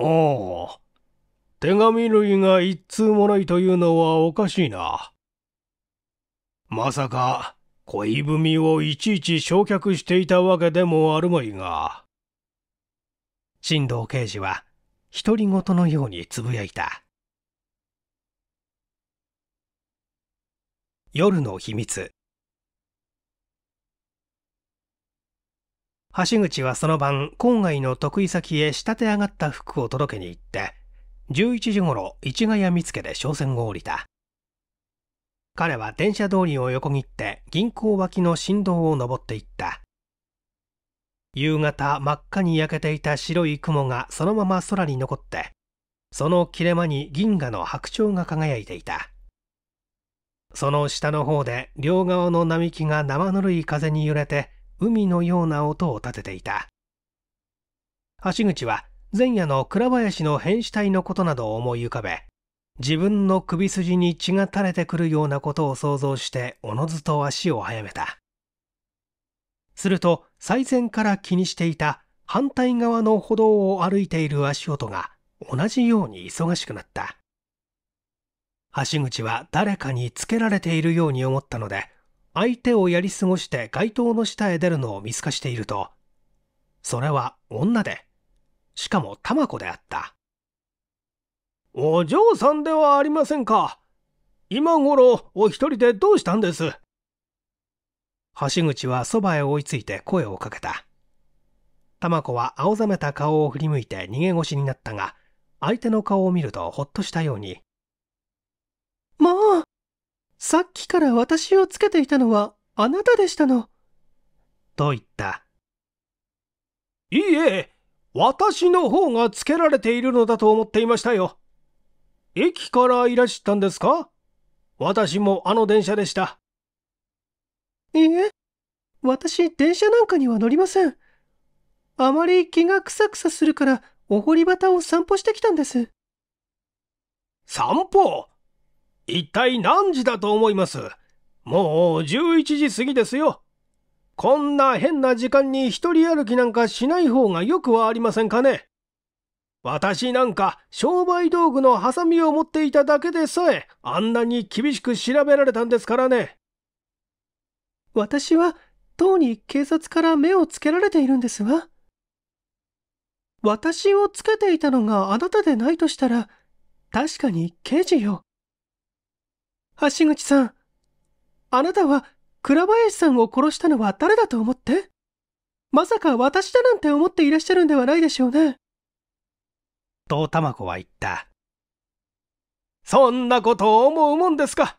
おあ、手紙類が一通もないというのはおかしいな。まさか、恋文をいちいち焼却していたわけでもあるまいが。新藤刑事は、独り言のようにつぶやいた。夜の秘密橋口はその晩、郊外の得意先へ仕立て上がった服を届けに行って、11時頃、市ヶ谷見附で商船を降りた。彼は電車通りを横切って銀行脇の振動を登っていった。夕方真っ赤に焼けていた白い雲がそのまま空に残って、その切れ間に銀河の白鳥が輝いていた。その下の方で両側の並木が生ぬるい風に揺れて海のような音を立てていた橋口は前夜の倉林の変死体のことなどを思い浮かべ自分の首筋に血が垂れてくるようなことを想像しておのずと足を速めたすると最前から気にしていた反対側の歩道を歩いている足音が同じように忙しくなった橋口は誰かにつけられているように思ったので相手をやり過ごして街灯の下へ出るのを見透かしていると、それは女で、しかも玉子であった。お嬢さんではありませんか。今頃お一人でどうしたんです橋口はそばへ追いついて声をかけた。玉子は青ざめた顔を振り向いて逃げ腰になったが、相手の顔を見るとほっとしたように、さっきから私をつけていたのはあなたでしたの。と言った。いいえ、私の方がつけられているのだと思っていましたよ。駅からいらしたんですか私もあの電車でした。いいえ、私電車なんかには乗りません。あまり気がくさくさするからお堀端を散歩してきたんです。散歩一体何時だと思いますもう11時過ぎですよ。こんな変な時間に一人歩きなんかしない方がよくはありませんかね。私なんか商売道具のハサミを持っていただけでさえあんなに厳しく調べられたんですからね。私はとうに警察から目をつけられているんですわ。私をつけていたのがあなたでないとしたら確かに刑事よ。橋口さん、あなたは倉林さんを殺したのは誰だと思ってまさか私だなんて思っていらっしゃるんではないでしょうね。と玉子は言った。そんなことを思うもんですか。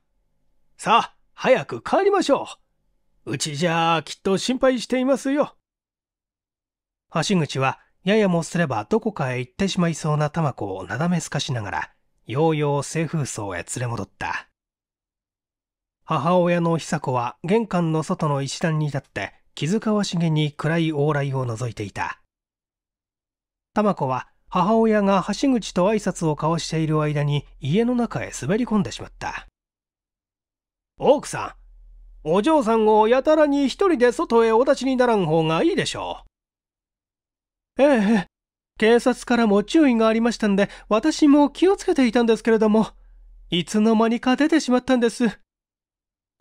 さあ、早く帰りましょう。うちじゃあきっと心配していますよ。橋口はややもすればどこかへ行ってしまいそうな玉子をなだめすかしながら、ようよう清風荘へ連れ戻った。母親の久子は玄関の外の石段に立って気遣わしげに暗い往来を覗いていた玉子は母親が橋口と挨拶を交わしている間に家の中へ滑り込んでしまった奥さんお嬢さんをやたらに一人で外へお立ちにならん方がいいでしょうええ警察からも注意がありましたんで私も気をつけていたんですけれどもいつの間にか出てしまったんです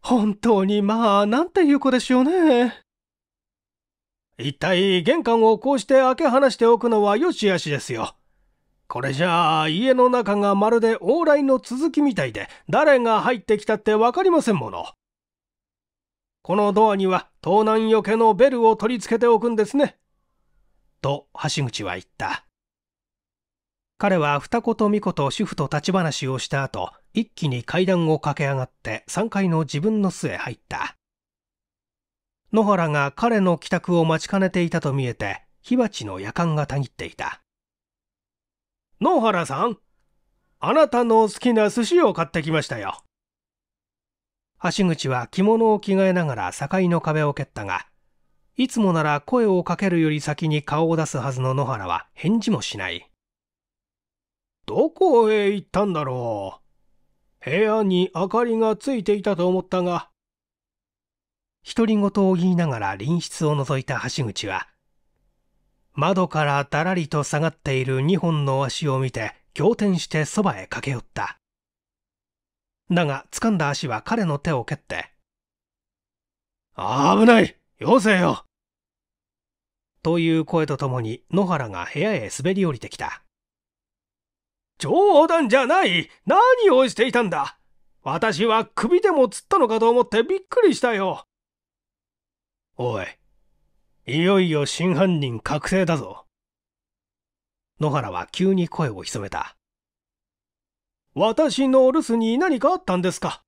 本当にまあ、なんていう子でしょうね。一体玄関をこうして開け放しておくのはよしやしですよ。これじゃあ家の中がまるで往来の続きみたいで誰が入ってきたって分かりませんもの。このドアには盗難よけのベルを取り付けておくんですね。と橋口は言った。彼は二子と三子と主婦と立ち話をした後、一気に階段を駆け上がって3階の自分の巣へ入った。野原が彼の帰宅を待ちかねていたと見えて、火鉢の夜間がたぎっていた。野原さん、あなたの好きな寿司を買ってきましたよ。橋口は着物を着替えながら境の壁を蹴ったが、いつもなら声をかけるより先に顔を出すはずの野原は返事もしない。どこへ行ったんだろう。部屋に明かりがついていたと思ったが。独り言を言いながら隣室を覗いた橋口は、窓からだらりと下がっている2本の足を見て、仰天してそばへ駆け寄った。だが、掴んだ足は彼の手を蹴って、危ないよせよという声とともに野原が部屋へ滑り降りてきた。冗談じゃない何をしていたんだ私は首でも釣ったのかと思ってびっくりしたよ。おい、いよいよ真犯人確定だぞ。野原は急に声を潜めた。私の留守に何かあったんですか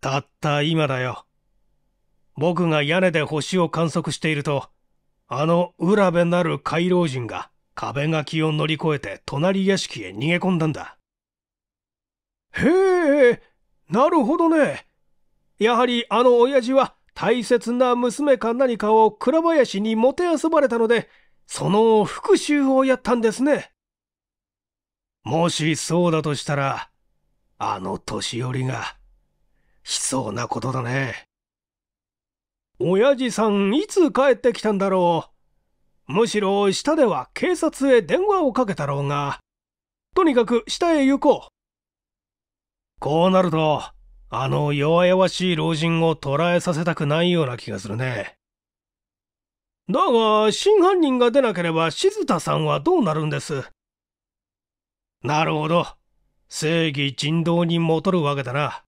たった今だよ。僕が屋根で星を観測していると、あの浦部なる回廊人が、壁書きを乗り越えて隣屋敷へ逃げ込んだんだ。へえ、なるほどね。やはりあの親父は大切な娘か何かを倉林にもてあそばれたので、その復讐をやったんですね。もしそうだとしたら、あの年寄りが、しそうなことだね。親父さんいつ帰ってきたんだろう。むしろ下では警察へ電話をかけたろうが、とにかく下へ行こう。こうなると、あの弱々しい老人を捕らえさせたくないような気がするね。だが、真犯人が出なければ静田さんはどうなるんですなるほど。正義人道に戻るわけだな。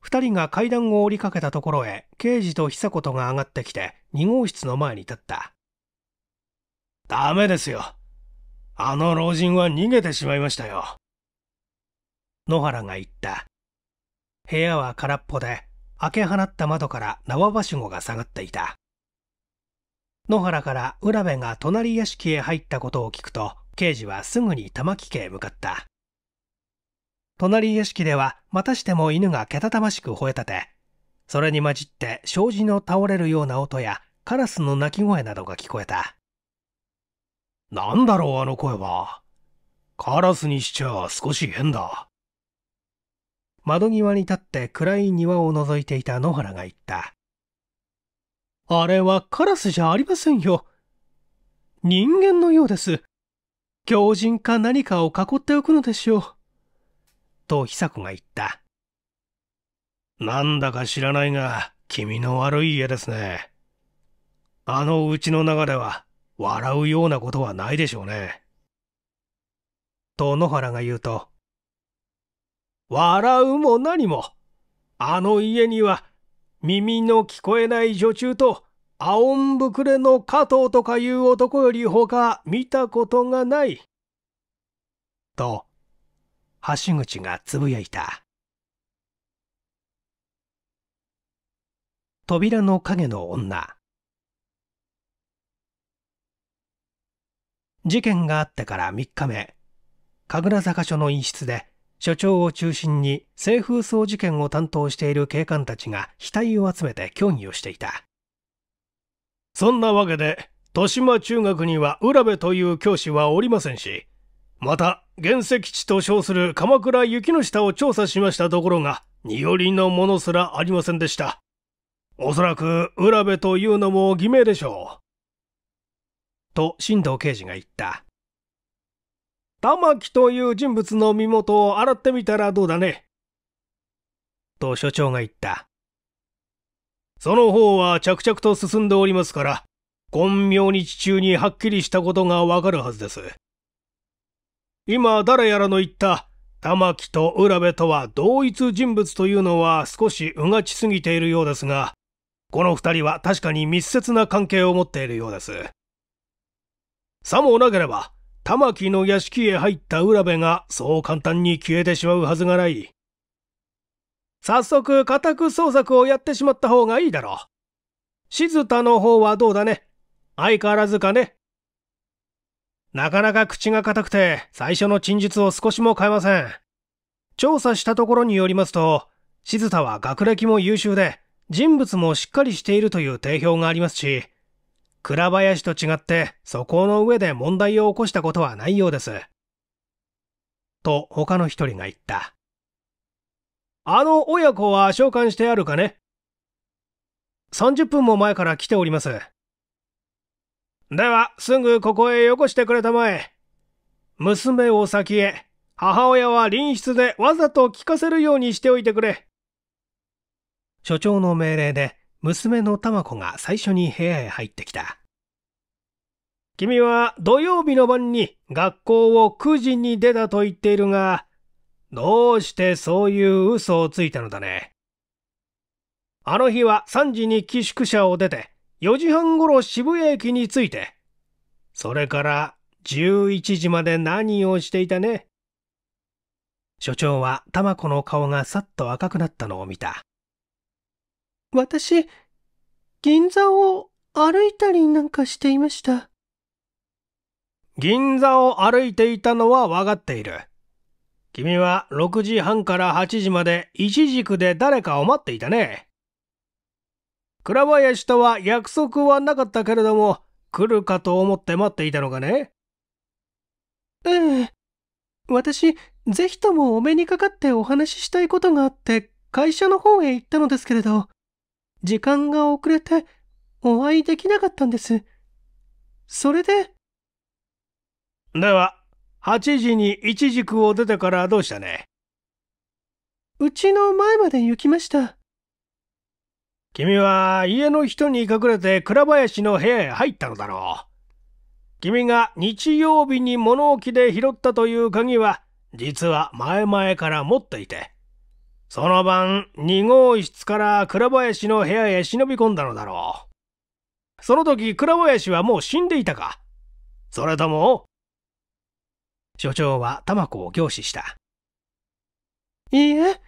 二人が階段を降りかけたところへ、刑事と久子とが上がってきて、二号室の前に立った。ダメですよ。あの老人は逃げてしまいましたよ。野原が言った。部屋は空っぽで、開け放った窓から縄ばしごが下がっていた。野原から浦部が隣屋敷へ入ったことを聞くと、刑事はすぐに玉木家へ向かった。隣屋敷ではまたしても犬がけたたましく吠えたて、それに混じって障子の倒れるような音やカラスの鳴き声などが聞こえた。なんだろうあの声は。カラスにしちゃ少し変だ。窓際に立って暗い庭を覗いていた野原が言った。あれはカラスじゃありませんよ。人間のようです。狂人か何かを囲っておくのでしょう。と久子が言った。なんだか知らないが、気味の悪い家ですね。あのうちの中では笑うようなことはないでしょうね。と野原が言うと、笑うも何も、あの家には耳の聞こえない女中と、あおんぶくれの加藤とかいう男よりほか見たことがない。と、橋口がつぶやいた。扉の影の女。事件があってから3日目、神楽坂署の一室で、署長を中心に性風葬事件を担当している警官たちが額を集めて協議をしていた。そんなわけで、豊島中学には浦部という教師はおりませんし、また、原石地と称する鎌倉雪の下を調査しましたところが、によりのものすらありませんでした。おそらく、浦部というのも偽名でしょう。と新藤刑事が言った。玉木という人物の身元を洗ってみたらどうだね。と所長が言った。その方は着々と進んでおりますから、今明日中にはっきりしたことがわかるはずです。今誰やらの言った玉木と浦部とは同一人物というのは少しうがちすぎているようですが、この二人は確かに密接な関係を持っているようです。さもなければ、玉木の屋敷へ入った浦部がそう簡単に消えてしまうはずがない。早速、家宅捜索をやってしまった方がいいだろう。静田の方はどうだね相変わらずかねなかなか口が固くて、最初の陳述を少しも変えません。調査したところによりますと、静田は学歴も優秀で、人物もしっかりしているという定評がありますし、倉林と違ってそこの上で問題を起こしたことはないようです。と他の一人が言った。あの親子は召喚してあるかね ?30 分も前から来ております。では、すぐここへよこしてくれたまえ。娘を先へ、母親は隣室でわざと聞かせるようにしておいてくれ。所長の命令で娘の玉子が最初に部屋へ入ってきた。君は土曜日の晩に学校を9時に出たと言っているが、どうしてそういう嘘をついたのだね。あの日は3時に寄宿舎を出て、4時半頃渋谷駅に着いて、それから11時まで何をしていたね所長は玉子の顔がさっと赤くなったのを見た。私、銀座を歩いたりなんかしていました。銀座を歩いていたのは分かっている。君は6時半から8時まで一軸で誰かを待っていたね。倉林とは約束はなかったけれども、来るかと思って待っていたのかねええ。私、ぜひともお目にかかってお話ししたいことがあって、会社の方へ行ったのですけれど。時間が遅れてお会いできなかったんです。それで。では、8時に一軸を出てからどうしたねうちの前まで行きました。君は家の人に隠れて倉林の部屋へ入ったのだろう。君が日曜日に物置で拾ったという鍵は、実は前々から持っていて、その晩、2号室から倉林の部屋へ忍び込んだのだろう。その時、倉林はもう死んでいたかそれとも所長は玉子を凝視した。いいえ、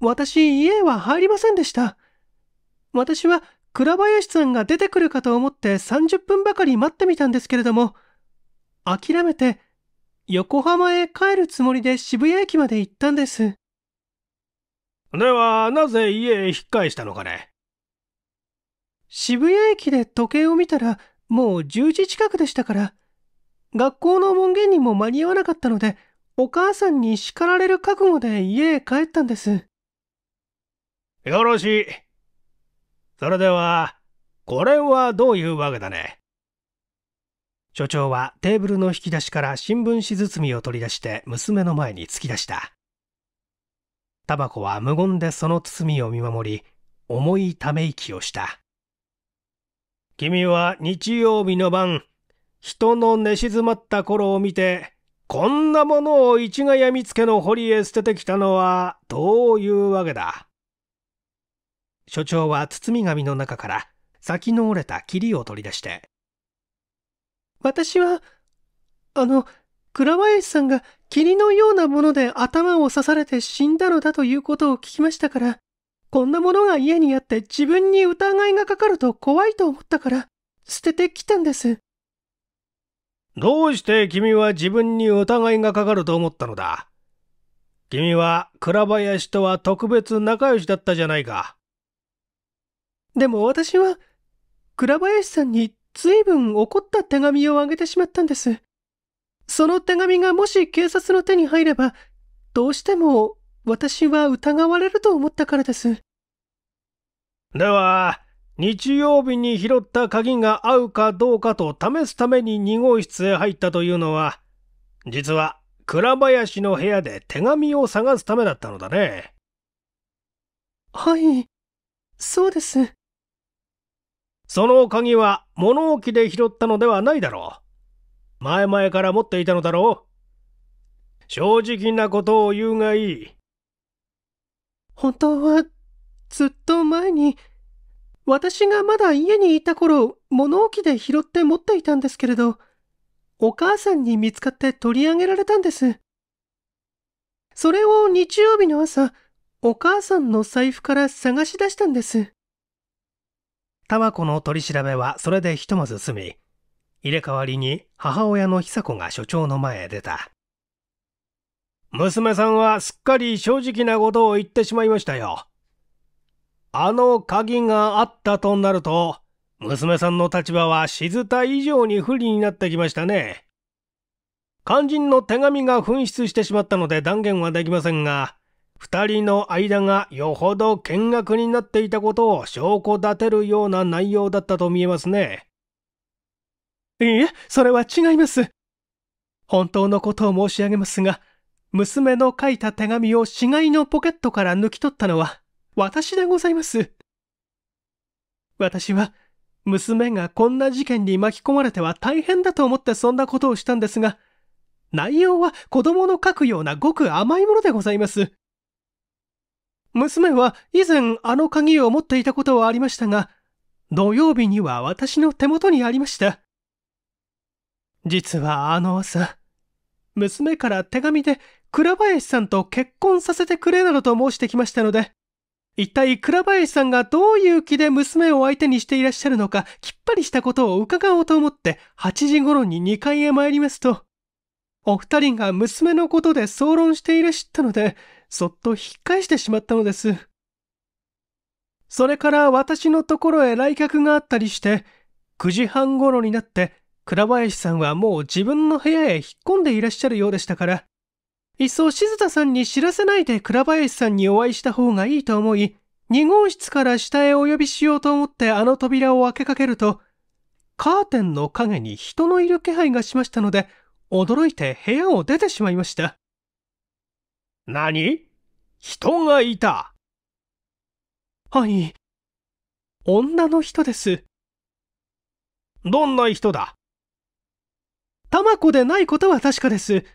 私家は入りませんでした。私は倉林さんが出てくるかと思って30分ばかり待ってみたんですけれども、諦めて横浜へ帰るつもりで渋谷駅まで行ったんです。では、なぜ家へ引っ返したのかね渋谷駅で時計を見たら、もう10時近くでしたから、学校の門限にも間に合わなかったので、お母さんに叱られる覚悟で家へ帰ったんです。よろしい。それでは、これはどういうわけだね。所長はテーブルの引き出しから新聞紙包みを取り出して娘の前に突き出した。タバコは無言でその包みを見守り、重いため息をした。君は日曜日の晩、人の寝静まった頃を見て、こんなものを市ヶ谷見つけの堀へ捨ててきたのはどういうわけだ所長は包み紙の中から先の折れた霧を取り出して。私は、あの、倉林さんが霧のようなもので頭を刺されて死んだのだということを聞きましたから、こんなものが家にあって自分に疑いがかかると怖いと思ったから、捨ててきたんです。どうして君は自分に疑いがかかると思ったのだ君は倉林とは特別仲良しだったじゃないか。でも私は、倉林さんに随分怒った手紙をあげてしまったんです。その手紙がもし警察の手に入れば、どうしても私は疑われると思ったからです。では、日曜日に拾った鍵が合うかどうかと試すために2号室へ入ったというのは、実は倉林の部屋で手紙を探すためだったのだね。はい、そうです。その鍵は物置で拾ったのではないだろう。前々から持っていたのだろう正直なことを言うがいい。本当は、ずっと前に、私がまだ家にいた頃、物置で拾って持っていたんですけれど、お母さんに見つかって取り上げられたんです。それを日曜日の朝、お母さんの財布から探し出したんです。タバコの取り調べはそれでひとまず済み、入れ替わりに母親の久子が所長の前へ出た。娘さんはすっかり正直なことを言ってしまいましたよ。あの鍵があったとなると、娘さんの立場は静田以上に不利になってきましたね。肝心の手紙が紛失してしまったので断言はできませんが、二人の間がよほど見学になっていたことを証拠立てるような内容だったと見えますね。いいえ、それは違います。本当のことを申し上げますが、娘の書いた手紙を死骸のポケットから抜き取ったのは、私でございます。私は、娘がこんな事件に巻き込まれては大変だと思ってそんなことをしたんですが、内容は子供の書くようなごく甘いものでございます。娘は以前あの鍵を持っていたことはありましたが、土曜日には私の手元にありました。実はあの朝、娘から手紙で倉林さんと結婚させてくれなどと申してきましたので、一体倉林さんがどういう気で娘を相手にしていらっしゃるのか、きっぱりしたことを伺おうと思って、8時頃に2階へ参りますと、お二人が娘のことで総論していらしたので、そっと引っ返してしまったのです。それから私のところへ来客があったりして、9時半頃になって倉林さんはもう自分の部屋へ引っ込んでいらっしゃるようでしたから、いっそ静田さんに知らせないで倉林さんにお会いした方がいいと思い、2号室から下へお呼びしようと思ってあの扉を開けかけると、カーテンの陰に人のいる気配がしましたので、驚いて部屋を出てしまいました。何人がいたはい。女の人です。どんな人だタマコでないことは確かです。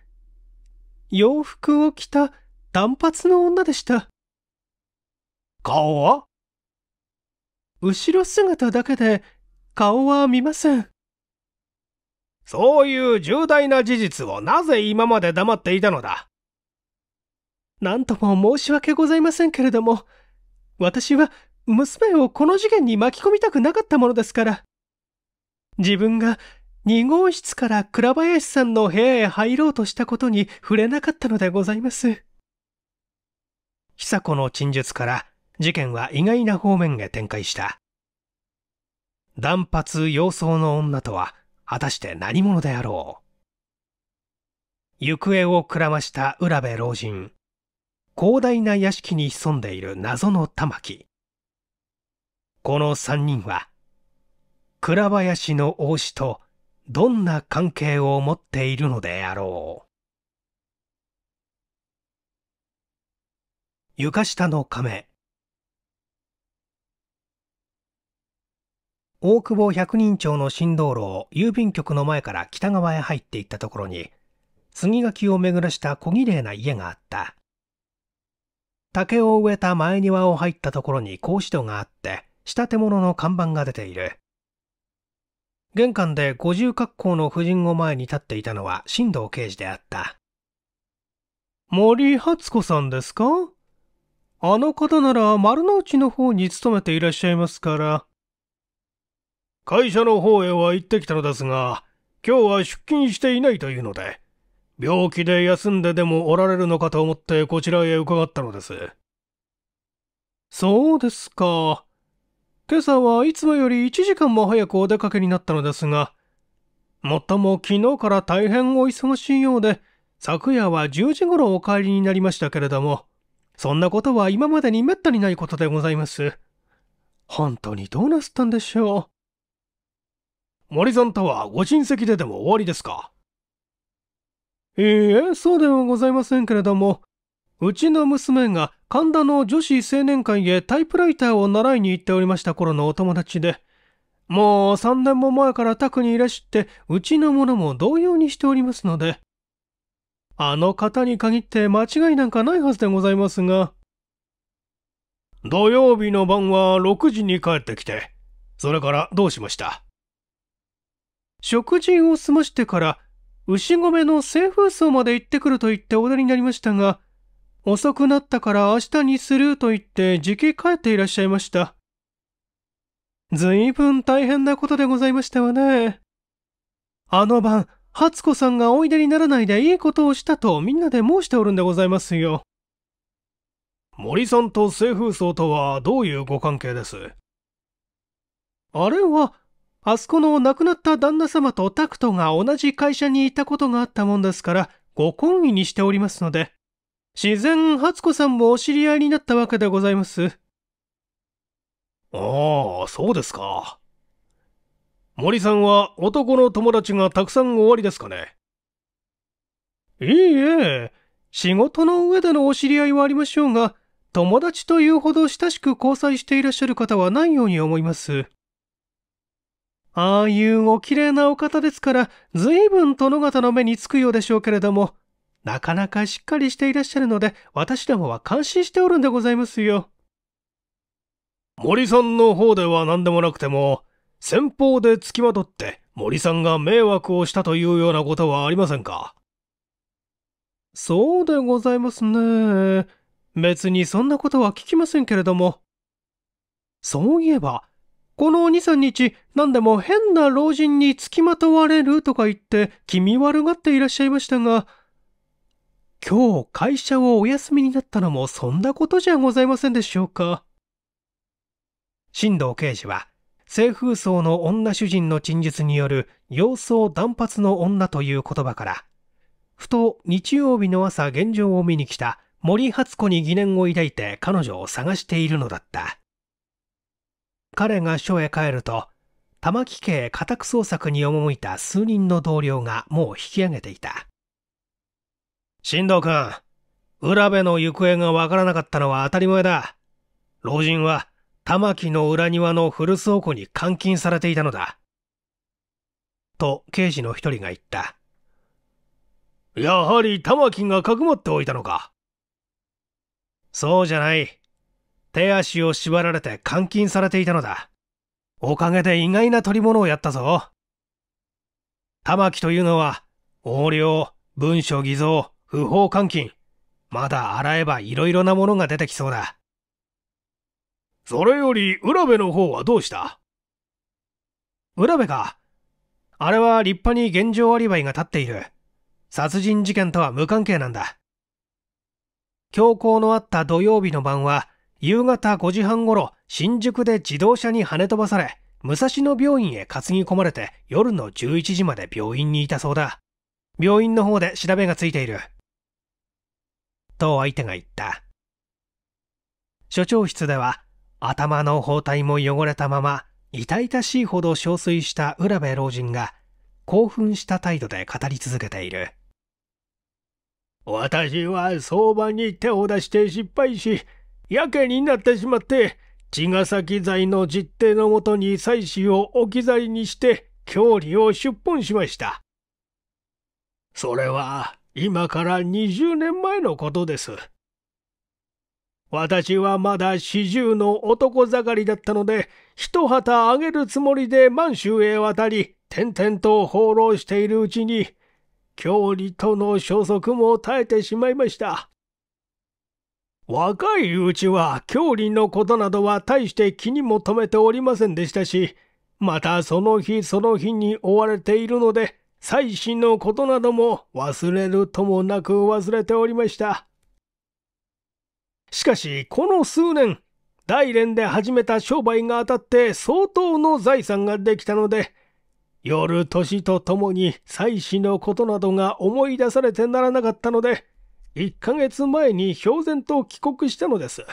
洋服を着た短髪の女でした。顔は後ろ姿だけで顔は見ません。そういう重大な事実をなぜ今まで黙っていたのだなんとも申し訳ございませんけれども、私は娘をこの事件に巻き込みたくなかったものですから。自分が2号室から倉林さんの部屋へ入ろうとしたことに触れなかったのでございます。久子の陳述から事件は意外な方面へ展開した。断髪様相の女とは果たして何者であろう。行方をくらました浦部老人。広大な屋敷に潜んでいる謎の玉木。この三人は、倉林の王子とどんな関係を持っているのであろう床下の亀大久保百人町の新道路を郵便局の前から北側へ入っていったところに杉垣を巡らした小綺麗な家があった竹を植えた前庭を入ったところに格子戸があって下手物の看板が出ている玄関で五十格好の婦人を前に立っていたのは新藤刑事であった。森初子さんですかあの方なら丸の内の方に勤めていらっしゃいますから。会社の方へは行ってきたのですが、今日は出勤していないというので、病気で休んででもおられるのかと思ってこちらへ伺ったのです。そうですか。今朝はいつもより1時間も早くお出かけになったのですが、もっとも昨日から大変お忙しいようで、昨夜は10時頃お帰りになりましたけれども、そんなことは今までに滅多にないことでございます。本当にどうなすったんでしょう。森さんとはご親戚ででも終わりですかいいえ、そうではございませんけれども、うちの娘が神田の女子青年会へタイプライターを習いに行っておりました頃のお友達で、もう3年も前から宅にいらして、うちのもも同様にしておりますので、あの方に限って間違いなんかないはずでございますが、土曜日の晩は6時に帰ってきて、それからどうしました食事を済ましてから、牛込の清風荘まで行ってくると言ってお出になりましたが、遅くなったから明日にすると言って時期帰っていらっしゃいました。随分大変なことでございましたわね。あの晩、初子さんがおいでにならないでいいことをしたとみんなで申しておるんでございますよ。森さんと清風荘とはどういうご関係ですあれは、あそこの亡くなった旦那様とタクトが同じ会社にいたことがあったもんですから、ご懇意にしておりますので。自然初子さんもお知り合いになったわけでございます。ああ、そうですか。森さんは男の友達がたくさんおありですかねいいえ、仕事の上でのお知り合いはありましょうが、友達というほど親しく交際していらっしゃる方はないように思います。ああいうお綺麗なお方ですから、随分殿方の目につくようでしょうけれども、なかなかしっかりしていらっしゃるので、私どもは感心しておるんでございますよ。森さんの方では何でもなくても、先方で付きまとって森さんが迷惑をしたというようなことはありませんかそうでございますね。別にそんなことは聞きませんけれども。そういえば、この2、3日、何でも変な老人に付きまとわれるとか言って気味悪がっていらっしゃいましたが、今日会社をお休みになったのもそんなことじゃございませんでしょうか。新藤刑事は、性風葬の女主人の陳述による洋装断髪の女という言葉から、ふと日曜日の朝現状を見に来た森初子に疑念を抱いて彼女を探しているのだった。彼が署へ帰ると、玉城家家宅捜索に赴いた数人の同僚がもう引き上げていた。新藤君、浦部の行方がわからなかったのは当たり前だ。老人は、玉木の裏庭の古倉庫に監禁されていたのだ。と、刑事の一人が言った。やはり玉木がかくまっておいたのか。そうじゃない。手足を縛られて監禁されていたのだ。おかげで意外な取り物をやったぞ。玉木というのは、横領、文書偽造、不法監禁。まだ洗えば色々なものが出てきそうだ。それより、浦部の方はどうした浦部か。あれは立派に現状アリバイが立っている。殺人事件とは無関係なんだ。強行のあった土曜日の晩は、夕方5時半頃、新宿で自動車に跳ね飛ばされ、武蔵野病院へ担ぎ込まれて夜の11時まで病院にいたそうだ。病院の方で調べがついている。と相手が言った。所長室では頭の包帯も汚れたまま痛々しいほど憔悴した浦部老人が興奮した態度で語り続けている。私は相場に手を出して失敗し、やけになってしまって、茅ヶ崎財の実定のもとに妻子を置き去りにして、郷里を出奔しました。それは今から20年前のことです。私はまだ四十の男盛りだったので、一旗あげるつもりで満州へ渡り、転々と放浪しているうちに、郷里との消息も絶えてしまいました。若いうちは郷里のことなどは大して気にも留めておりませんでしたし、またその日その日に追われているので、妻子のことなども忘れるともなく忘れておりました。しかし、この数年、大連で始めた商売が当たって相当の財産ができたので、夜年とともに妻子のことなどが思い出されてならなかったので、1ヶ月前に標然と帰国したのです。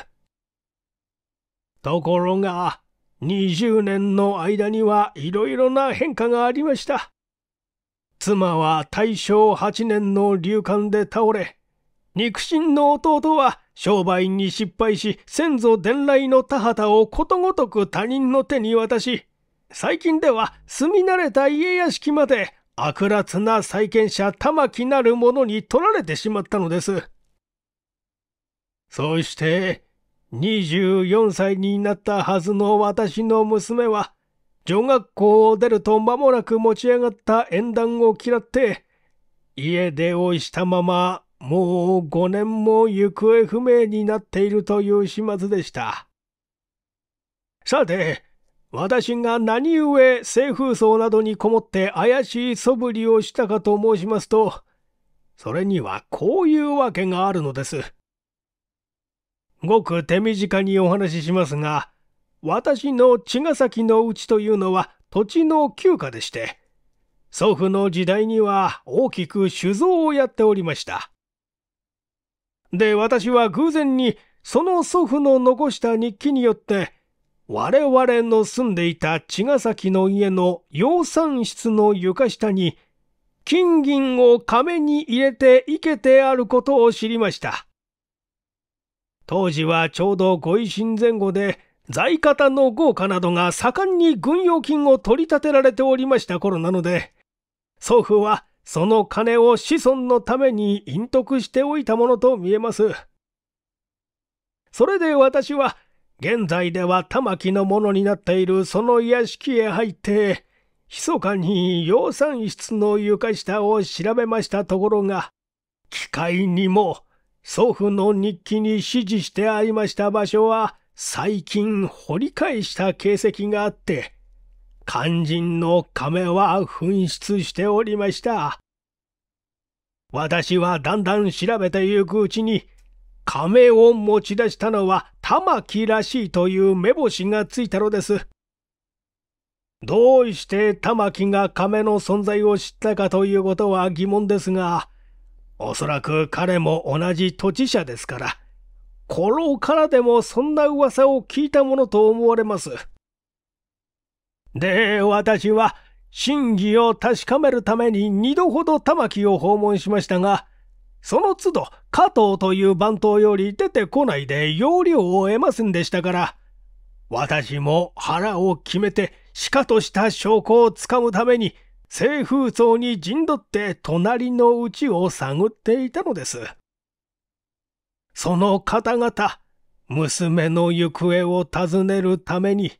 ところが、20年の間にはいろいろな変化がありました。妻は大正8年の流感で倒れ、肉親の弟は商売に失敗し、先祖伝来の田畑をことごとく他人の手に渡し、最近では住み慣れた家屋敷まで悪辣な債権者玉木なる者に取られてしまったのです。そうして、24歳になったはずの私の娘は、女学校を出ると間もなく持ち上がった縁談を嫌って、家出をしたまま、もう5年も行方不明になっているという始末でした。さて、私が何故性風層などにこもって怪しい素振りをしたかと申しますと、それにはこういうわけがあるのです。ごく手短にお話ししますが、私の茅ヶ崎のうちというのは土地の旧家でして、祖父の時代には大きく酒造をやっておりました。で、私は偶然にその祖父の残した日記によって、我々の住んでいた茅ヶ崎の家の養蚕室の床下に、金銀を亀に入れて生けてあることを知りました。当時はちょうどご維新前後で、在方の豪華などが盛んに軍用金を取り立てられておりました頃なので、祖父はその金を子孫のために隠匿しておいたものと見えます。それで私は、現在では玉木のものになっているその屋敷へ入って、密かに養蚕室の床下を調べましたところが、機械にも祖父の日記に指示してありました場所は、最近掘り返した形跡があって、肝心の亀は紛失しておりました。私はだんだん調べてゆくうちに、亀を持ち出したのは玉木らしいという目星がついたのです。どうして玉木が亀の存在を知ったかということは疑問ですが、おそらく彼も同じ土地者ですから。心からでもそんな噂を聞いたものと思われます。で、私は真偽を確かめるために二度ほど玉木を訪問しましたが、その都度加藤という番頭より出てこないで要領を得ませんでしたから、私も腹を決めてしかとした証拠をつかむために、西風荘に陣取って隣の家を探っていたのです。その方々、娘の行方を尋ねるために、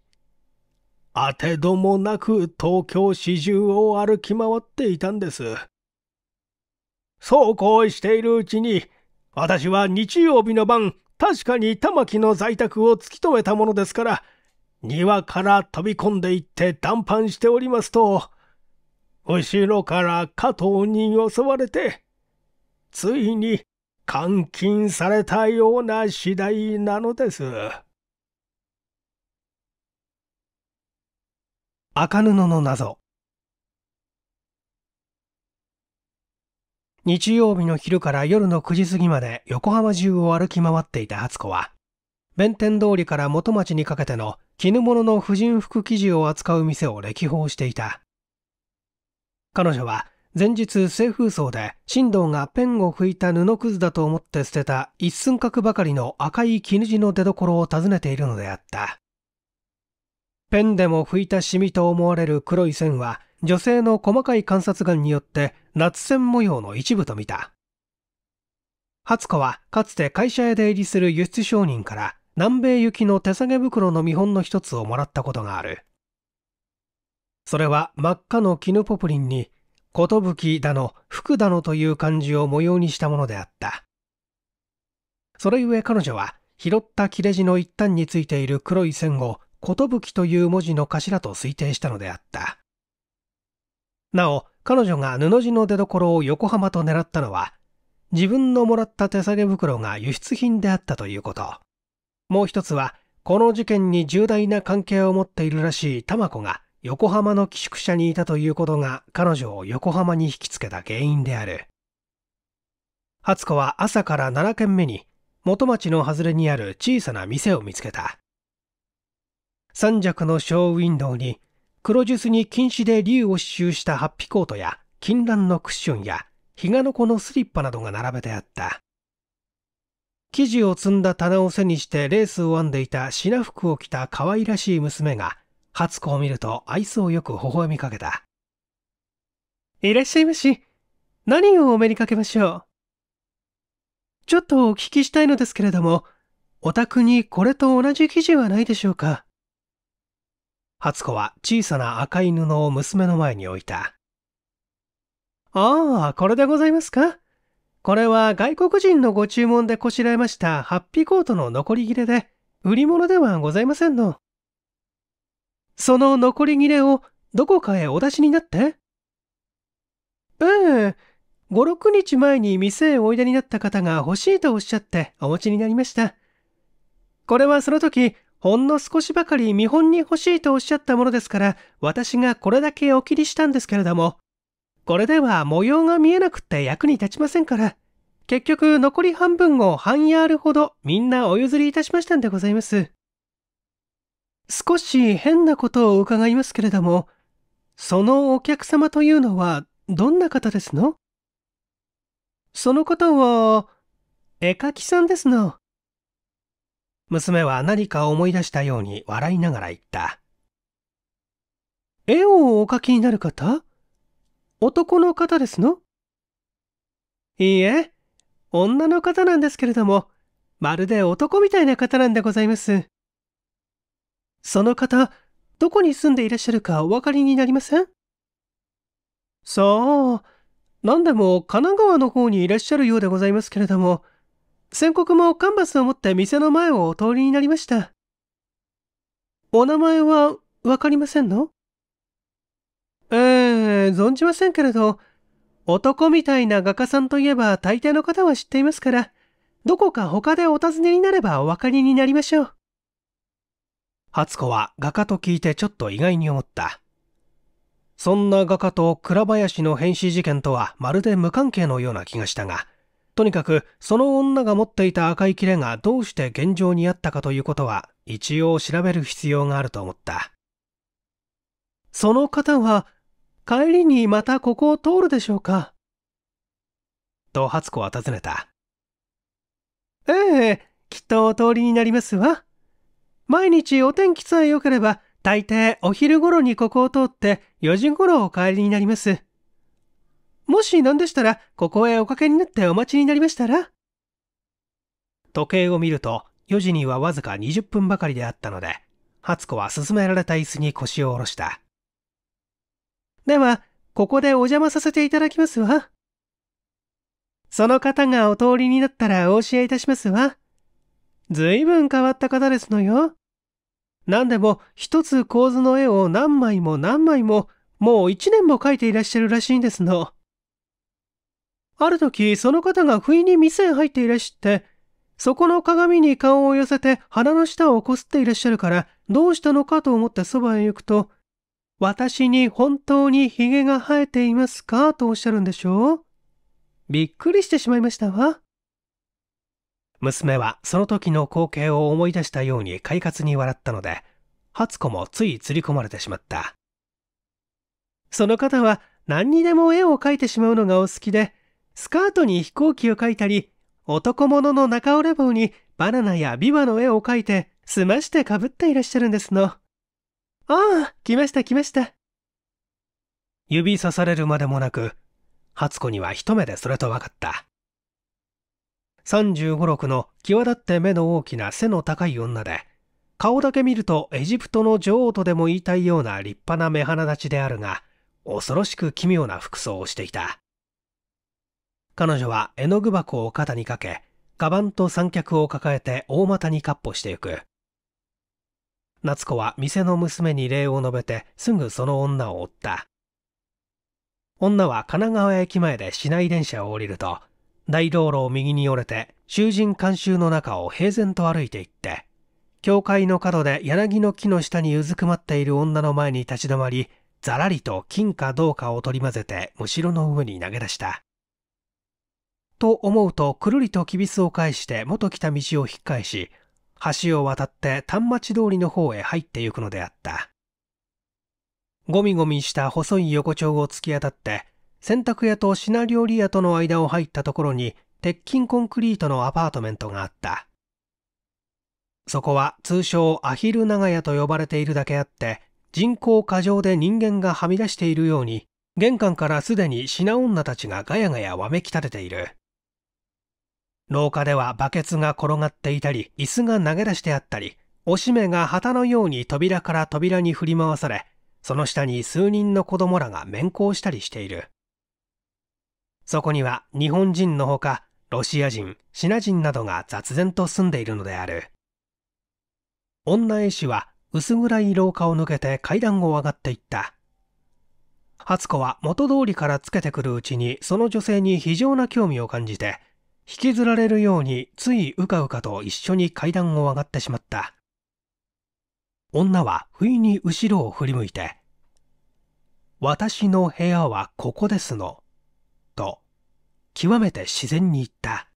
当てどもなく東京市中を歩き回っていたんです。そうこうしているうちに、私は日曜日の晩、確かに玉木の在宅を突き止めたものですから、庭から飛び込んでいって談判しておりますと、後ろから加藤に襲われて、ついに監禁されたような次第なのです。赤布の謎日曜日の昼から夜の9時過ぎまで横浜中を歩き回っていた初子は、弁天通りから元町にかけての絹物の婦人服生地を扱う店を歴訪していた。彼女は前日、西風荘で、新藤がペンを拭いた布くずだと思って捨てた一寸角ばかりの赤い絹地の出所を訪ねているのであった。ペンでも拭いたシミと思われる黒い線は、女性の細かい観察眼によって、夏線模様の一部と見た。初子は、かつて会社へ出入りする輸出商人から、南米行きの手提げ袋の見本の一つをもらったことがある。それは真っ赤の絹ポプリンに寿だの、福だのという漢字を模様にしたものであった。それゆえ彼女は、拾った切れ字の一端についている黒い線を、寿という文字の頭と推定したのであった。なお、彼女が布地の出所を横浜と狙ったのは、自分のもらった手提げ袋が輸出品であったということ。もう一つは、この事件に重大な関係を持っているらしい玉子が横浜の寄宿舎にいたということが彼女を横浜に引きつけた原因である。初子は朝から7軒目に元町の外れにある小さな店を見つけた。三尺のショーウィンドウに黒ジュスに禁止で竜を刺繍したハッピーコートや禁断のクッションやヒガノコのスリッパなどが並べてあった。生地を積んだ棚を背にしてレースを編んでいた品服を着た可愛らしい娘が初子を見ると愛想よく微笑みかけた。いらっしゃいまし。何をお目にかけましょう。ちょっとお聞きしたいのですけれども、お宅にこれと同じ生地はないでしょうか。初子は小さな赤い布を娘の前に置いた。ああ、これでございますか。これは外国人のご注文でこしらえましたハッピーコートの残り切れで、売り物ではございませんの。その残り切れをどこかへお出しになって。ええ五5、6日前に店へおいでになった方が欲しいとおっしゃってお持ちになりました。これはその時、ほんの少しばかり見本に欲しいとおっしゃったものですから、私がこれだけお切りしたんですけれども、これでは模様が見えなくって役に立ちませんから、結局残り半分を半ヤールほどみんなお譲りいたしましたんでございます。少し変なことを伺いますけれども、そのお客様というのはどんな方ですのその方は、絵描きさんですの。娘は何か思い出したように笑いながら言った。絵をお描きになる方男の方ですのいいえ、女の方なんですけれども、まるで男みたいな方なんでございます。その方、どこに住んでいらっしゃるかお分かりになりませんそう、何でも神奈川の方にいらっしゃるようでございますけれども、宣告もカンバスを持って店の前をお通りになりました。お名前は分かりませんのええー、存じませんけれど、男みたいな画家さんといえば大抵の方は知っていますから、どこか他でお尋ねになればお分かりになりましょう。初子は画家と聞いてちょっと意外に思った。そんな画家と倉林の変死事件とはまるで無関係のような気がしたが、とにかくその女が持っていた赤いキれがどうして現状にあったかということは一応調べる必要があると思った。その方は帰りにまたここを通るでしょうかと初子は尋ねた。ええ、きっとお通りになりますわ。毎日お天気さえ良ければ、大抵お昼頃にここを通って4時頃お帰りになります。もし何でしたら、ここへおかけになってお待ちになりましたら時計を見ると、4時にはわずか20分ばかりであったので、初子は勧められた椅子に腰を下ろした。では、ここでお邪魔させていただきますわ。その方がお通りになったらお教えいたしますわ。ずいぶん変わった方ですのよ。何でも一つ構図の絵を何枚も何枚ももう一年も描いていらっしゃるらしいんですの。ある時その方が不意に店へ入っていらして、そこの鏡に顔を寄せて鼻の下をこすっていらっしゃるからどうしたのかと思ってそばへ行くと、私に本当にヒゲが生えていますかとおっしゃるんでしょうびっくりしてしまいましたわ。娘はその時の光景を思い出したように快活に笑ったので、初子もつい釣り込まれてしまった。その方は何にでも絵を描いてしまうのがお好きで、スカートに飛行機を描いたり、男物の中折れ棒にバナナやビワの絵を描いて、済ましてかぶっていらっしゃるんですの。ああ、来ました来ました。指さされるまでもなく、初子には一目でそれと分かった。35、6の際立って目の大きな背の高い女で、顔だけ見るとエジプトの女王とでも言いたいような立派な目鼻立ちであるが、恐ろしく奇妙な服装をしていた。彼女は絵の具箱を肩にかけ、カバンと三脚を抱えて大股に闊歩してゆく。夏子は店の娘に礼を述べてすぐその女を追った。女は神奈川駅前で市内電車を降りると、大道路を右に折れて、囚人監修の中を平然と歩いていって、教会の角で柳の木の下にうずくまっている女の前に立ち止まり、ざらりと金かうかを取り混ぜて、むしろの上に投げ出した。と思うと、くるりときびすを返して元来た道を引っ返し、橋を渡って丹町通りの方へ入ってゆくのであった。ゴミゴミした細い横丁を突き当たって、洗濯屋と品料理屋との間を入ったところに鉄筋コンクリートのアパートメントがあったそこは通称アヒル長屋と呼ばれているだけあって人工過剰で人間がはみ出しているように玄関からすでに品女たちがガヤガヤわめき立てている廊下ではバケツが転がっていたり椅子が投げ出してあったりおしめが旗のように扉から扉に振り回されその下に数人の子供らが面交したりしているそこには日本人のほかロシア人シナ人などが雑然と住んでいるのである女絵師は薄暗い廊下を抜けて階段を上がっていった初子は元通りからつけてくるうちにその女性に非常な興味を感じて引きずられるようについうかうかと一緒に階段を上がってしまった女は不意に後ろを振り向いて「私の部屋はここですの」極めて自然に言った。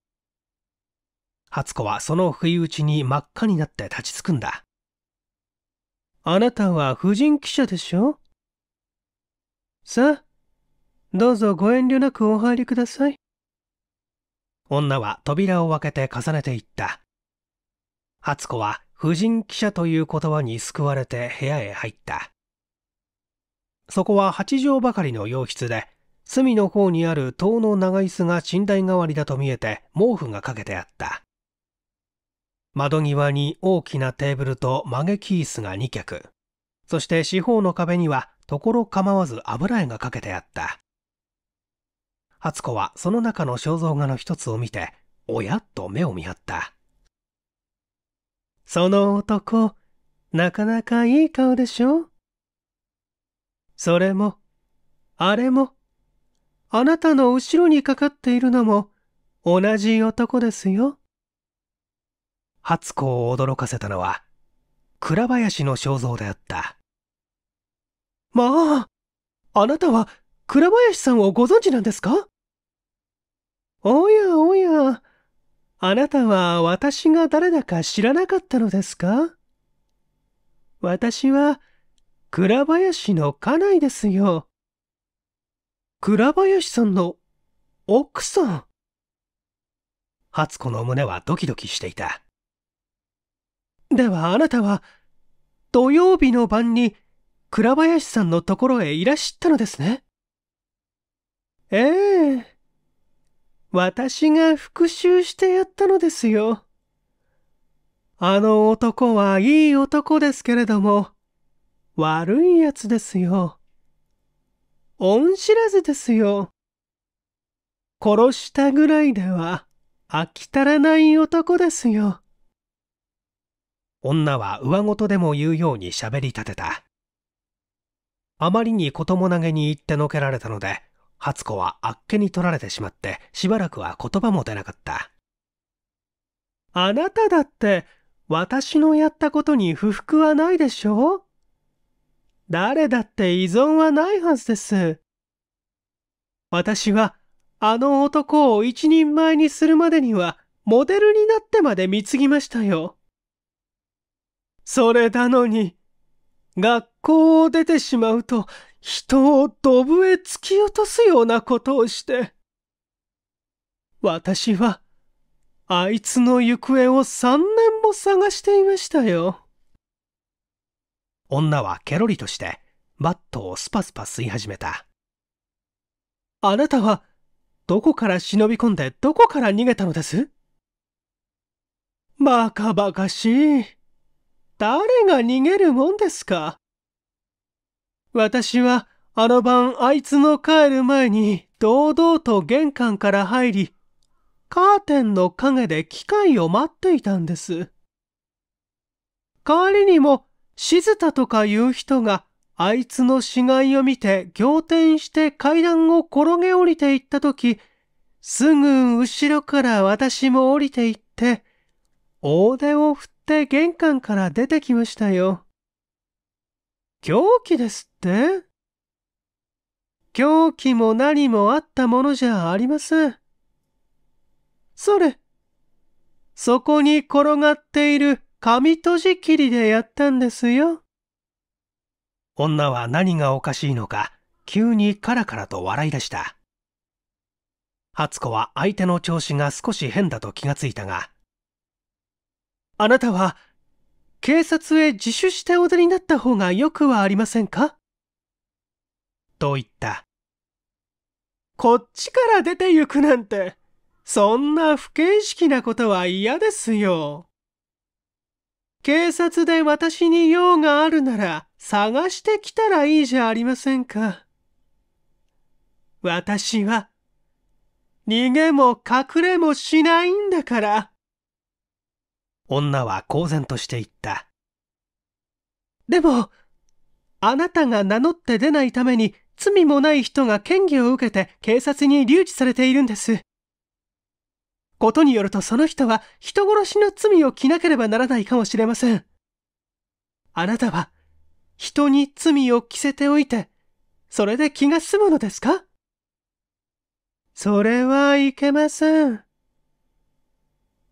初子はその不意打ちに真っ赤になって立ちすくんだ。あなたは婦人記者でしょさあ、どうぞご遠慮なくお入りください。女は扉を開けて重ねていった。初子は婦人記者という言葉に救われて部屋へ入った。そこは8畳ばかりの洋室で、隅の方にある塔の長椅子が寝台代わりだと見えて毛布がかけてあった。窓際に大きなテーブルと曲げ木椅子が2脚。そして四方の壁にはところ構わず油絵がかけてあった。初子はその中の肖像画の一つを見て、おやっと目を見張った。その男、なかなかいい顔でしょそれも、あれも、あなたの後ろにかかっているのも同じ男ですよ。初子を驚かせたのは、倉林の肖像であった。まあ、あなたは倉林さんをご存知なんですかおやおや、あなたは私が誰だか知らなかったのですか私は倉林の家内ですよ。倉林さんの奥さん。初子の胸はドキドキしていた。ではあなたは、土曜日の晩に倉林さんのところへいらしたのですね。ええ私が復讐してやったのですよ。あの男はいい男ですけれども、悪い奴ですよ。恩知らずですよ。殺したぐらいでは飽き足らない男ですよ。女は上言でも言うように喋り立てた。あまりに子供投げに言ってのけられたので、初子はあっけに取られてしまって、しばらくは言葉も出なかった。あなただって、私のやったことに不服はないでしょう誰だって依存はないはずです。私は、あの男を一人前にするまでには、モデルになってまで貢ぎましたよ。それなのに、学校を出てしまうと、人をドブへ突き落とすようなことをして。私は、あいつの行方を3年も探していましたよ。女はケロリとしてバットをスパスパ吸い始めた。あなたはどこから忍び込んでどこから逃げたのですバカバカしい。誰が逃げるもんですか。私はあの晩あいつの帰る前に堂々と玄関から入り、カーテンの陰で機械を待っていたんです。代わりにも静田とかいう人が、あいつの死骸を見て仰天して階段を転げ降りていったとき、すぐ後ろから私も降りていって、大手を振って玄関から出てきましたよ。狂気ですって狂気も何もあったものじゃありません。それ、そこに転がっている紙閉じ切りでやったんですよ。女は何がおかしいのか、急にカラカラと笑い出した。初子は相手の調子が少し変だと気がついたが、あなたは、警察へ自首してお出になった方がよくはありませんかと言った。こっちから出て行くなんて、そんな不景色なことは嫌ですよ。警察で私に用があるなら探してきたらいいじゃありませんか。私は逃げも隠れもしないんだから。女は公然として言った。でも、あなたが名乗って出ないために罪もない人が嫌疑を受けて警察に留置されているんです。ことによるとその人は人殺しの罪を着なければならないかもしれません。あなたは人に罪を着せておいて、それで気が済むのですかそれはいけません。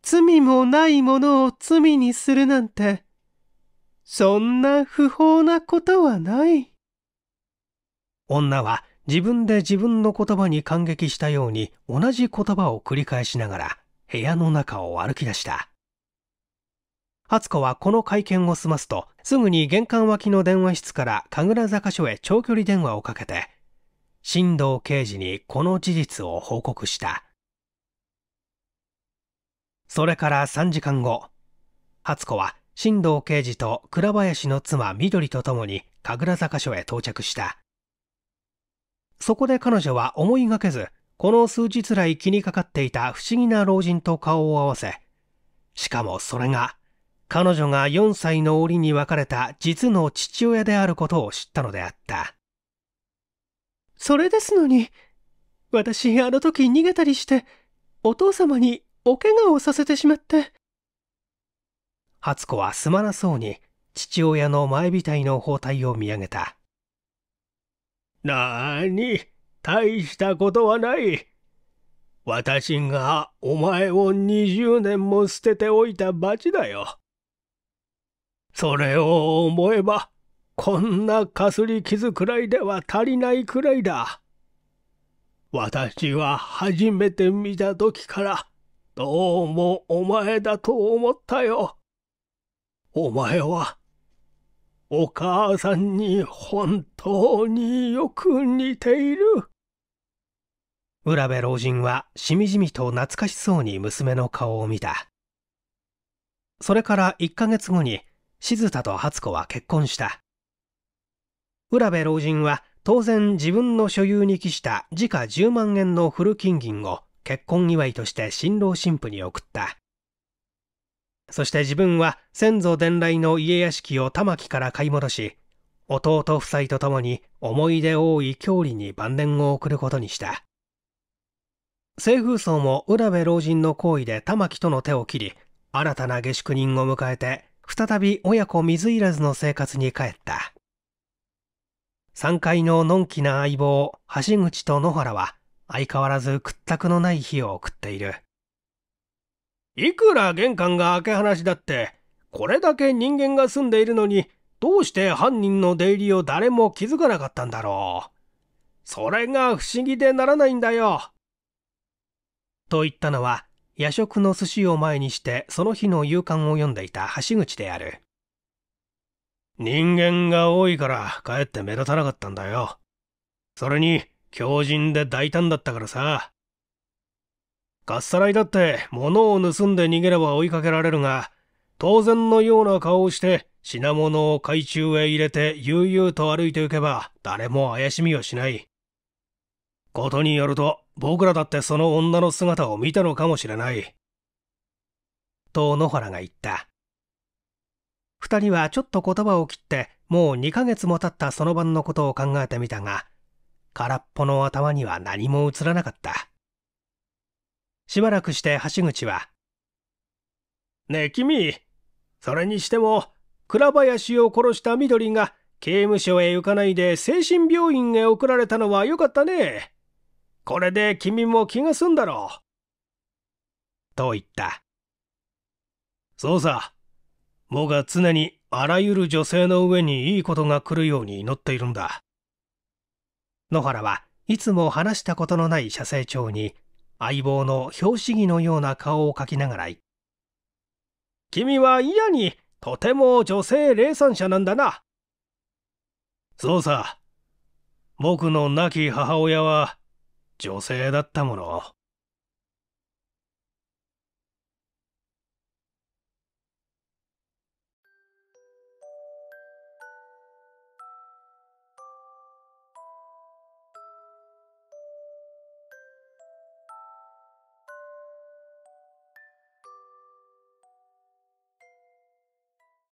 罪もないものを罪にするなんて、そんな不法なことはない。女は自分で自分の言葉に感激したように同じ言葉を繰り返しながら部屋の中を歩き出した。初子はこの会見を済ますと、すぐに玄関脇の電話室から神楽坂署へ長距離電話をかけて、新藤刑事にこの事実を報告した。それから3時間後、初子は新藤刑事と倉林の妻緑と共に神楽坂署へ到着した。そこで彼女は思いがけず、この数日来気にかかっていた不思議な老人と顔を合わせ、しかもそれが、彼女が4歳の折に別れた実の父親であることを知ったのであった。それですのに、私あの時逃げたりして、お父様にお怪我をさせてしまって。初子はすまなそうに父親の前たいの包帯を見上げた。なーに、大したことはない。私がお前を20年も捨てておいた罰だよ。それを思えば、こんなかすり傷くらいでは足りないくらいだ。私は初めて見た時から、どうもお前だと思ったよ。お前はお母さんに本当によく似ている。浦部老人はしみじみと懐かしそうに娘の顔を見た。それから1ヶ月後に静田と初子は結婚した。浦部老人は当然自分の所有に帰した時価10万円の古金銀を結婚祝いとして新郎新婦に送った。そして自分は先祖伝来の家屋敷を玉木から買い戻し、弟夫妻と共に思い出多い郷里に晩年を送ることにした。清風荘も浦部老人の行為で玉木との手を切り、新たな下宿人を迎えて、再び親子水入らずの生活に帰った。3階ののんきな相棒、橋口と野原は、相変わらず屈託のない日を送っている。いくら玄関が開け放しだって、これだけ人間が住んでいるのに、どうして犯人の出入りを誰も気づかなかったんだろう。それが不思議でならないんだよ。と言ったのは、夜食の寿司を前にしてその日の夕刊を読んでいた橋口である。人間が多いからかえって目立たなかったんだよ。それに、強靭で大胆だったからさ。かっさらいだって物を盗んで逃げれば追いかけられるが、当然のような顔をして品物を海中へ入れて悠々と歩いて行けば誰も怪しみをしない。ことによると僕らだってその女の姿を見たのかもしれない。と野原が言った。二人はちょっと言葉を切ってもう2ヶ月も経ったその晩のことを考えてみたが、空っぽの頭には何も映らなかった。しばらくして橋口は、ねえ君、それにしても、倉林を殺した緑が刑務所へ行かないで精神病院へ送られたのはよかったね。これで君も気が済んだろう。と言った。そうさ、もが常にあらゆる女性の上にいいことが来るように祈っているんだ。野原はいつも話したことのない写生長に相棒の拍子木のような顔を描きながら君は嫌にとても女性霊産者なんだな。そうさ。僕の亡き母親は女性だったもの。